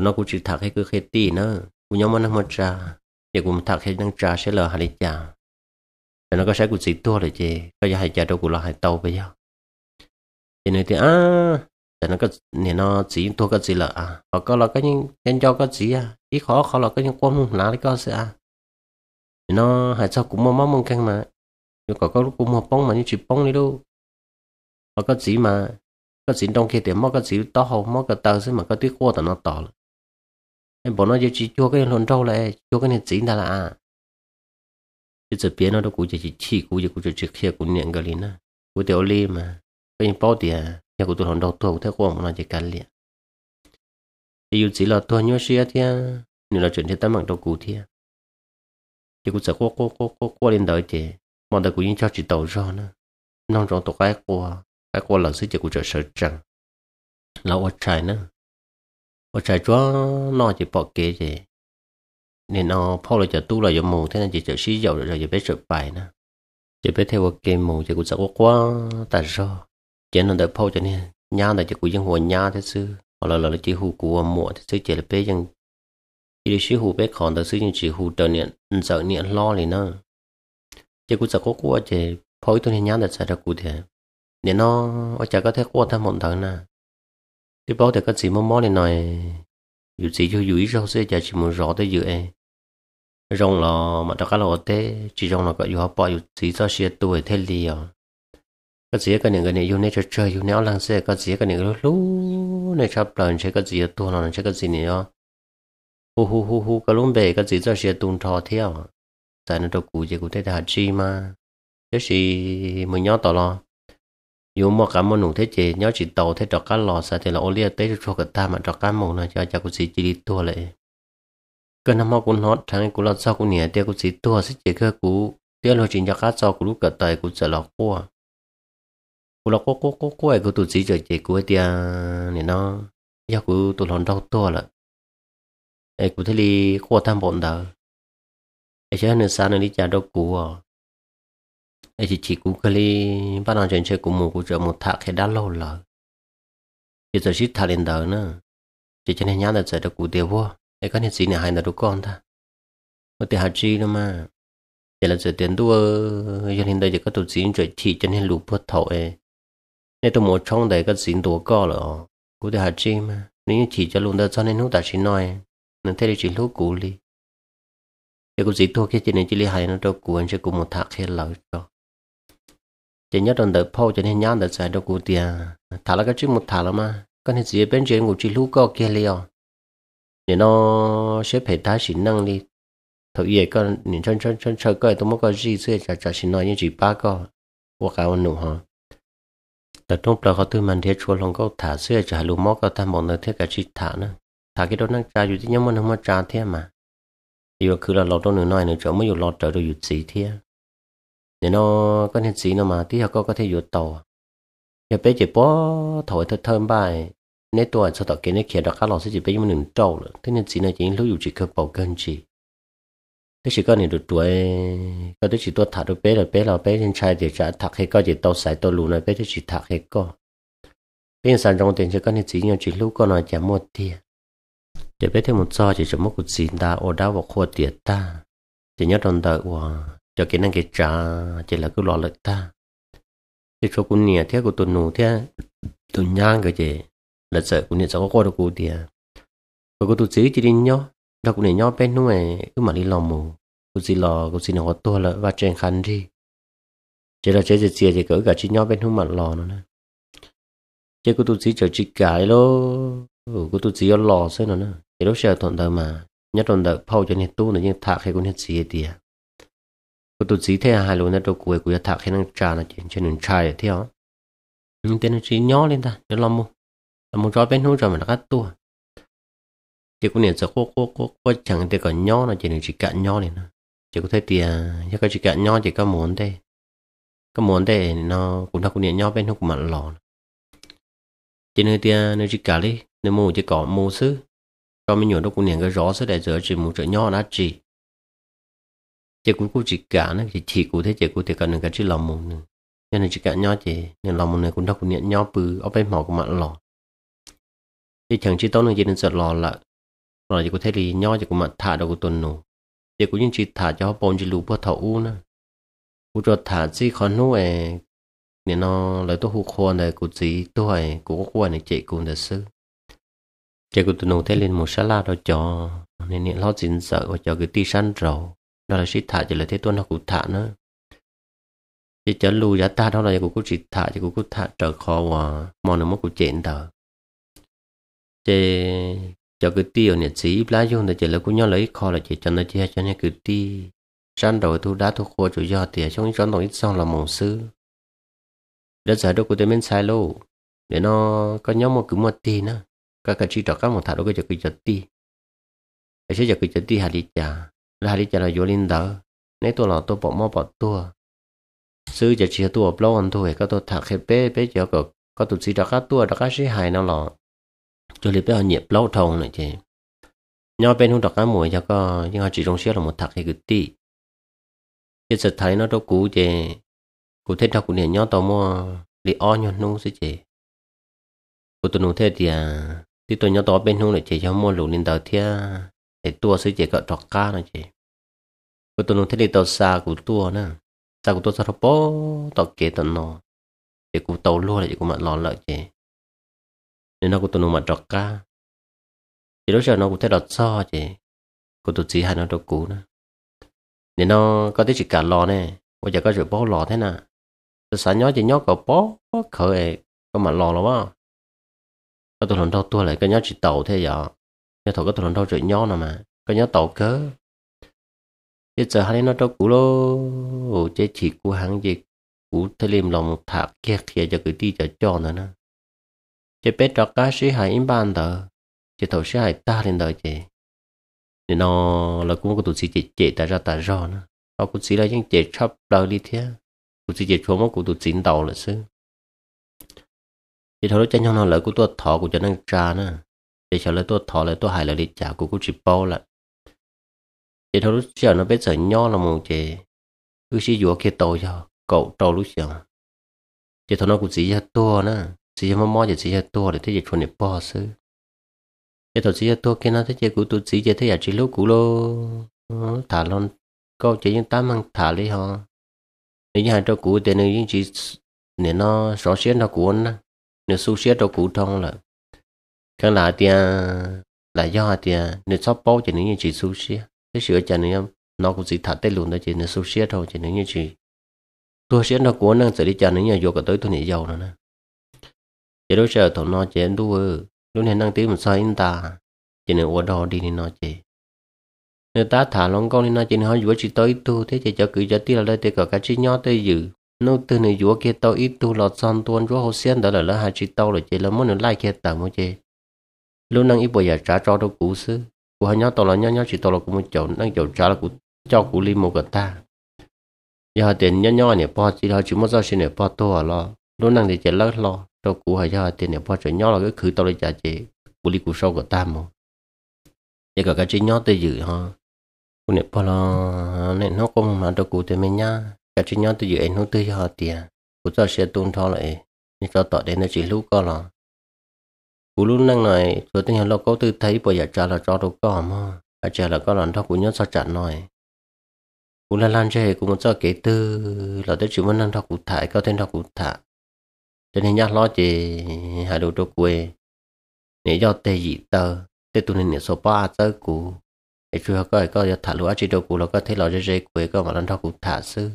nó cũng chỉ thạc hay cứ khét tì nữa cũng nhóm nó một ra, chị cũng thạc hay đang ra sẽ là hai trà rồi nó có sẽ cũng chỉ tua rồi chị có những hai trà đâu cũng là hai tàu bây giờ chị nói thì à rồi nó có nè nó chỉ tua có gì là à họ có là cái những nhân cho có gì à ít khó khó là cái những quan lá đi có sẽ à nó hai sao cũng mong mong mong căng mà nhưng có có lúc cũng mong bóng mà như chỉ bóng đi đâu mà có chỉ mà có chỉ đông kia thì mất có chỉ to hồng mất cái tờ xí mà có tuyết khô thì nó to em bỏ nó cho chỉ chua cái lon trâu lại chua cái này chỉ ta là à giờ biến nó đâu cũng chỉ chỉ cũng chỉ cũng chỉ kia cũng niệm cái gì nữa cũng tiểu li mà cái bao tiền nhà của tôi lon trâu tôi thấy quăng nó chỉ cái liền thì dù chỉ tôi nhớ xia thì nên là chuyện thì tấm bằng đâu cụ thì thì cũng sẽ cố cố cố cố cố lên đợi chị mọi người cũng như cho chị tàu ra nông trồng tổ cái của các cô lần sẽ chỉ của trợ sở trăng là ở trai nữa ở trai chúa nó chỉ bỏ kế gì nên nó phao là cho tu là giống mù thế nên chỉ trợ xí dầu rồi giờ biết chợ bài nữa chỉ biết theo cái mù chỉ của sợ quá tại sao chỉ nên đợi phao cho nên nhà này chỉ của dân hồ nhà thế sư hoặc là là chỉ hù của mùa thế sư chỉ là biết dân chỉ là xí hù biết còn tới sư nhưng chỉ hù trở niệm sợ niệm lo này nữa chỉ của sợ quá quá chỉ phao cho nên nhà là sợ ra cụ thể เนี่ยนออาจารย์ก็เทควทั้งหมดเถอะนะที่บอกแต่ก็สีมอมอเลยหน่อยอยู่สีอยู่อยู่อีกเราเสียใจชิมรอได้อยู่เองรองรอมาตะกะเราเตจีรองเราก็อยู่เขาปออยู่สีซอเชียตัวเทเลียวก็เสียกันหนึ่งกันเนี่ยอยู่ในเฉยอยู่ในอลังเสียก็เสียกันหนึ่งรู้ในชอบเปล่าใช้ก็เสียตัวเราใช้ก็สีเนี่ยฮูฮูฮูฮูก็ลุ้มเบก็สีซอเชียตุนทอเที่ยวแต่ในตัวกูจะกูได้ทหารชีมาเดี๋ยวสีมึงย้อนต่อรอยูมอกามนุงเทเจเนาะจิตโตเทจอกกหลอซะเทลโอเลียเตชโชกะตามจตอกะมงนะจาจากุศิจิริตัวเลยกะนำมอกุนฮอดทางกุลสซอกุเนียเตกุศิตัวสิเจกะกูเตียวโลจินจากะซอกุลุกะตายกุศลกัวกุลอกวกัวกัวไอ้กุตุศิจะเจกุเตียเนาะยากุตุลอนดอกตัวละไอ้กุทลีโวทำบ่นเดาไอ้เช่นซานนิจาดอกกัว ai chỉ chỉ cũng cái bắt đầu chuyện chơi cũng một cũng chờ một thạc cái đã lâu rồi chỉ giờ chỉ thạc lên đời nữa chỉ cho nên nhớ là giờ được cụ tiêu vô ai có nên gì này hay là đủ con ta có tiền hạt chi đâu mà chỉ là giờ tiền đua cho nên đây chỉ có tổ dính rồi chỉ cho nên lụp bớt thổi nên tôi muốn trong đây có dính đua có rồi cụ tiền hạt chi mà nếu chỉ cho luôn đó cho nên lúc ta chỉ nói nên thế thì chỉ lúc cụ đi chỉ có gì thôi cái chỉ nên chỉ lấy hay nó đâu cụ anh sẽ cùng một thạc hết lời cho chỉ nhớ đòn đợt phô cho nên nhớ đợt giải đầu cụ tiền thả là cái chữ một thả là mà con thì chỉ bên trên của chị lú co kia liền nên nó sẽ phải thái xịn năng đi thực vậy con nhìn chân chân chân chơi coi tôi muốn có gì xưa chả chả xịn nói như chị ba co hoặc cả ông nụ hả แต่ต้องปลาเขาตื่นมันเทชัวลงก็ถาเสื้อจะหลูมอก็ตามบอกเนื้อเทกับชิดถานะถากี่ตัวนั่งจ่าอยู่ที่ยังมันทั้งมาจ่าเทียมาอยู่คือเราเราต้องหนึ่งน้อยหนึ่งจะไม่อยู่รอเจอเราอยู่สีเทีย để nó có thể xí nó mà tí có có thể dụ tàu giờ bây giờ thổi thật thơm bài nếu tôi sau đó cái này kia đó các lò sẽ chỉ bây giờ mình trâu nữa thế nên xí này chỉ lưu dụ chỉ cơ bầu cân chỉ thế chỉ có này được tuổi có thế chỉ tôi thả được bé là bé là bé trên trai thì trả thạc hay có chỉ tàu sải tàu lù này bé thế chỉ thạc hay có bên sàn trong tiền chỉ có này chỉ nhau chỉ lưu có nói chả một tiền để bé thêm một so chỉ cho một cuộc xin ta ô đau vào khô tiệt ta chỉ nhớ trong đời của cho cái năng cái trả chỉ là cứ lo lợi ta thì cho cũng nhẹ thế của tôi nụ thế tôi nhang cái gì là sợ cũng nhẹ sao có được cụ tiền rồi cô tôi chỉ chỉ đi nhó đâu cũng nhẹ nhó bên nuôi cứ mà đi lò mù cô chỉ lò cô chỉ nó to là và trên khăn đi chỉ là chế chỉ chia chỉ cỡ cả chỉ nhó bên nuôi mà lò nó nè chế cô tôi chỉ chờ chỉ cái lô cô tôi chỉ lo lò xem nó nè chỉ lúc chờ thuận đời mà nhất thuận đời phao cho nên tu này nhưng thà khi cũng hết gì tiền cô tụt gì thế à? hai luôn nó đâu cuối cuối thảo khi năng trà là chuyện chuyện trai thế hả nhưng tên nó chỉ nhỏ lên ta nhớ lòng mu làm một cho bên hông rồi mà nó cắt tua thì cũng nên sẽ cố cố cố cố chẳng thì còn nhỏ là chuyện chỉ cạn nhỏ lên chỉ có thấy thì chắc cái chỉ cạn nhỏ chỉ có muốn thế có muốn thế nó cũng nó cũng nên nhỏ bên hông mà lò chỉ nơi tia nơi chỉ cả đi nơi mù chỉ có mù xứ cho mình nhiều nó cũng nên cái rõ sẽ để giữa chỉ một chữ nhỏ nó chỉ chị cũng cũng chỉ cả nó chỉ chỉ cụ thế chị cụ thể cả được cái chữ lòng một nữa nên là chỉ cả nhau chị nên lòng một này cũng đâu cũng nhận nhau bự ở bên mỏ của mặn lò thì chẳng chỉ tao nên chị nên sợ lò là lò chị có thể thì nhau chị cũng mặn thả đầu của tuần nổ chị cũng những chị thả cho họ bọn chị lùi bơ thầu u nữa cụ cho thả chỉ khó nô ấy nên nó lấy tôi hụt khoa này cụ chỉ tôi có quan này chị cũng được sư chị cũng tuần nổ thế lên một sá la đó cho nên nên lo dính sợ và cho cái ti săn rồi đó là xịt thả chỉ là thế tôn học cụ thả nữa chỉ chở lù giả ta đó là cụ cụ xịt thả chỉ cụ cụ thả trở khó và mòn nó mất cụ chén đó chỉ cho cái tiêu này chỉ lá dùng thì chỉ là cụ nhau lấy khó là chỉ cho nó chia cho nên cứ ti săn đầu thu đá thu khô chủ do thì trong trong tổng ít xong là mộng sư đã giải đâu cụ tên bên sai lô để nó có nhóm một cứ một tí nữa các cái chi trọ các một thả đâu cái chỉ cứ chật đi 而且就佢就啲下啲咋，là đi chờ là vô linh đỡ nếu tôi là tôi bỏ mò bỏ tôi sư giờ chỉ tôi bỏ anh thôi có tôi thạc hết bé bé giờ có có tụi sĩ đã cá tôi đã cá sĩ hài nào lọ cho nên bé họ nhịp lâu thầu này chị nhau bên hung đặc cá mùi cho có nhưng họ chỉ trong xe là một thạc hết cái tí hiện sự thấy nó đâu cũ chị cụ thế thật cũng niệm nhau tàu mua đi o nhau nung sư chị cụ tôi nung thế thì à thì tôi nhau tàu bên hung này chị cho mua lũ lên tàu thiệt ไอตัวซื้อเจก็ตอกก้านะเจก็ตัวนู้นที่นี่ตัวซากูตัวนะซากูตัวซาทปอตอกเกตัวนอเจกูเตาลู่เลยเจกูมาหลอนละเจเนี่ยนอกูตัวนู้นมาตอกก้าเจรู้จักนอกูเทดอดซ้อเจกูตัวจีหันนอตัวกูนะ เนี่ยนอก็ที่จิการรอเนี่ยว่าจะก็จะป้อหลอเท่าน่ะจะสานย้อจะย้อก็ป้อเคยก็มาหลอแล้วว่าก็ตัวหลอนเท่าตัวเลยก็ย้อจิเต่าเท่ยา nhớ thổ cái thằng đâu rồi nhỏ nào mà có nhớ tổ cớ giờ giờ hắn nó đâu cũ lô chế chỉ của hắn gì cũ thay liêm lòng thả kia kia giờ cứ đi giờ cho nữa nè chế bé trọ cá sĩ hải im ban tờ chế thổ sĩ hải ta lên đời chế nên nó là cũng có tổ sĩ chế chế ta ra ta rõ nữa nó cũng sĩ là những chế chấp đời đi thế cũng sĩ chế chúa mà cũng tổ sĩ đầu là xứ chế thổ nó chân nhau nó lợi của tôi thọ của cho nên trà nữa để cho là tôi thọ là tôi hài, là đi trả của cô chỉ bao là để thôi lúc xưa nó biết sợ nho là một chị cứ chỉ dùa kia tàu cho cậu tàu lúc xưa để thôi nó cũng chỉ cho tua nữa chỉ cho mò mò chỉ cho ra để thế gì chuẩn để bỏ xứ để thôi chỉ cho tua kia nó thấy gì cũng tôi chỉ ra thấy giờ chỉ lúc cũ lô thả lon câu chỉ những tám mang thả đi họ nếu như hai trâu cũ thì nếu như chỉ nếu nó rõ xét nó cuốn nếu su xét trâu cũ trong là cho là thì là do thì nên shop bao cho nên chỉ sushi thế sửa cho nên nó cũng chỉ thật tới luôn đó chị nên sushi thôi cho nên chị tôi sẽ nó của năng sẽ đi cho nên nhà vô cả tới tôi nhảy giàu nữa nè chỉ đối xử thằng nó chỉ đua lúc này năng tiếng một sai anh ta chỉ nên ủa đò đi nên nó chỉ nếu ta thả lòng con nên nó chỉ nói vừa chỉ tới tu thế chỉ cho cứ cho tí là đây thì cả cái chi nhỏ tới dự nó từ này vừa kia tao ít tu lọt son tuôn chỗ hồ sen đó là lỡ hai chỉ tao là chỉ là muốn nó like kia tao mới chơi lúc năng ít bây giờ trả cho đâu cũ xứ của hai nhớ tao là nhớ nhớ chỉ tao là cũng một chỗ năng chỗ trả là cụ cho cụ li một cái ta giờ tiền nhớ nhớ này bỏ chỉ là chỉ một giờ xin này po to lo lúc năng thì chỉ lỡ lo đâu cụ hay giờ tiền này bỏ chỉ nhớ là cái khứ tao là trả chị cụ li cụ sau của ta mà giờ cả cái chỉ nhớ tới dự ha cụ này bỏ lo này nó cũng mà đâu cụ thì mình nhá cái chỉ nhớ tới dự anh nó tới giờ tiền của cho xe tuôn thọ lại nhưng cho tọt đến nó chỉ lúc có là cú lúc năng này tôi tin là có tư thấy bây giờ trả là cho đồ có mà à trả là có lần đó cũng nhớ sao trả nói cú là lan chơi cũng muốn cho kể tư là tới chịu muốn năng thọ thải có tên thọ thả cho nên nhắc lo chị hà đồ đồ quê nếu do tê gì tờ tê tụi nên số ba tớ cú để chưa có ai có giờ thả lúa chỉ đồ cú là có thể lo chơi chơi quê có mà năng thọ thả sư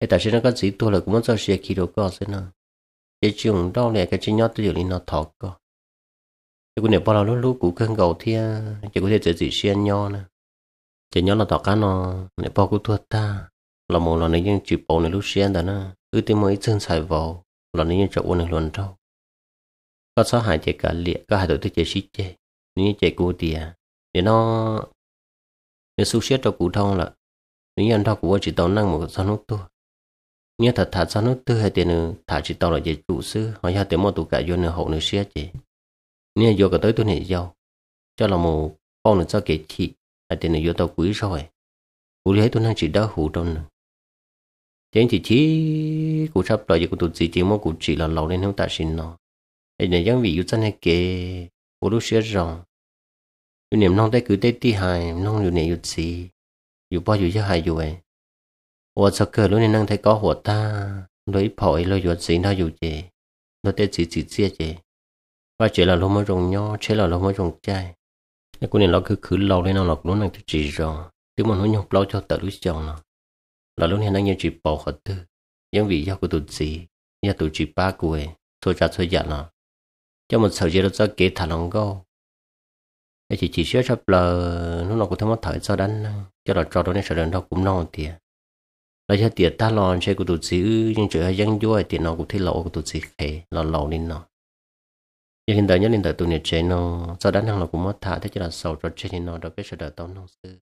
thế tại sao nó có gì tôi là cũng muốn cho xe khi đồ có thế nào cái trường đâu này cái chuyện nhau tôi liền nó thọ cơ cái này bao lâu lúc cũ cơn cầu thia chỉ có thể chỉ chỉ xuyên nhau nè chỉ nhỏ là thọ cá nó này bao cũng thua ta là một lần này nhưng chỉ bộ này lúc xuyên đó nè cứ tìm mới chân xài vào là này nhưng chậu uống này luôn đâu có sáu hải chỉ cả liệt có hai đội tôi chỉ xí chế, những chỉ cũ thì để nó nếu xuất xét cho cụ thông là những anh thọ cụ chỉ tạo năng một sao nốt thôi nhớ thật thật sao nó tư hai tiền nữa thả chỉ tao là về chủ sư họ ra tiền mua tụ cả vô nữa hậu nữa xe chị nhớ vô cả tới tôi này giàu cho là một con nữa cho kể chị hai tiền nữa vô tao quý rồi cụ thấy tôi năng chỉ đau hủ trong nữa chính chỉ chỉ cụ sắp đòi về cụ tụt gì chỉ mua cụ chỉ là lâu nên không ta xin nó ấy này giống vì yêu chân hay kể cụ lúc xe rồi yêu niệm non tay cứ tay ti hài non yêu này yêu gì yêu bao yêu cho hài yêu ấy 我这个路你能太高火大，雷跑一路有谁那有的，那得自己自己，我觉得那么容易，觉得那么容易，那姑娘老去去老嘞那老路能就自然，对嘛？那用老叫得路上了，老路呢那也只保护的，因为要个肚子，要肚子八个，拖家拖家了，要么手机都在给他能够。chỉ chỉ sửa sắp là nó là của thằng mất thời cho đánh cho là trò đó nên sợ đến đâu cũng non tiền bây giờ tiệt ta lon chơi của tụi chị nhưng hay dân vui tiền nó cũng thấy lộ của tụi chị khé lò lò nên nó nhưng hiện tại nhất hiện tại tôi nhận chơi nó sau đó năng là cũng mất thả thế chứ là sầu cho chơi nó đâu biết sẽ đợi tao nó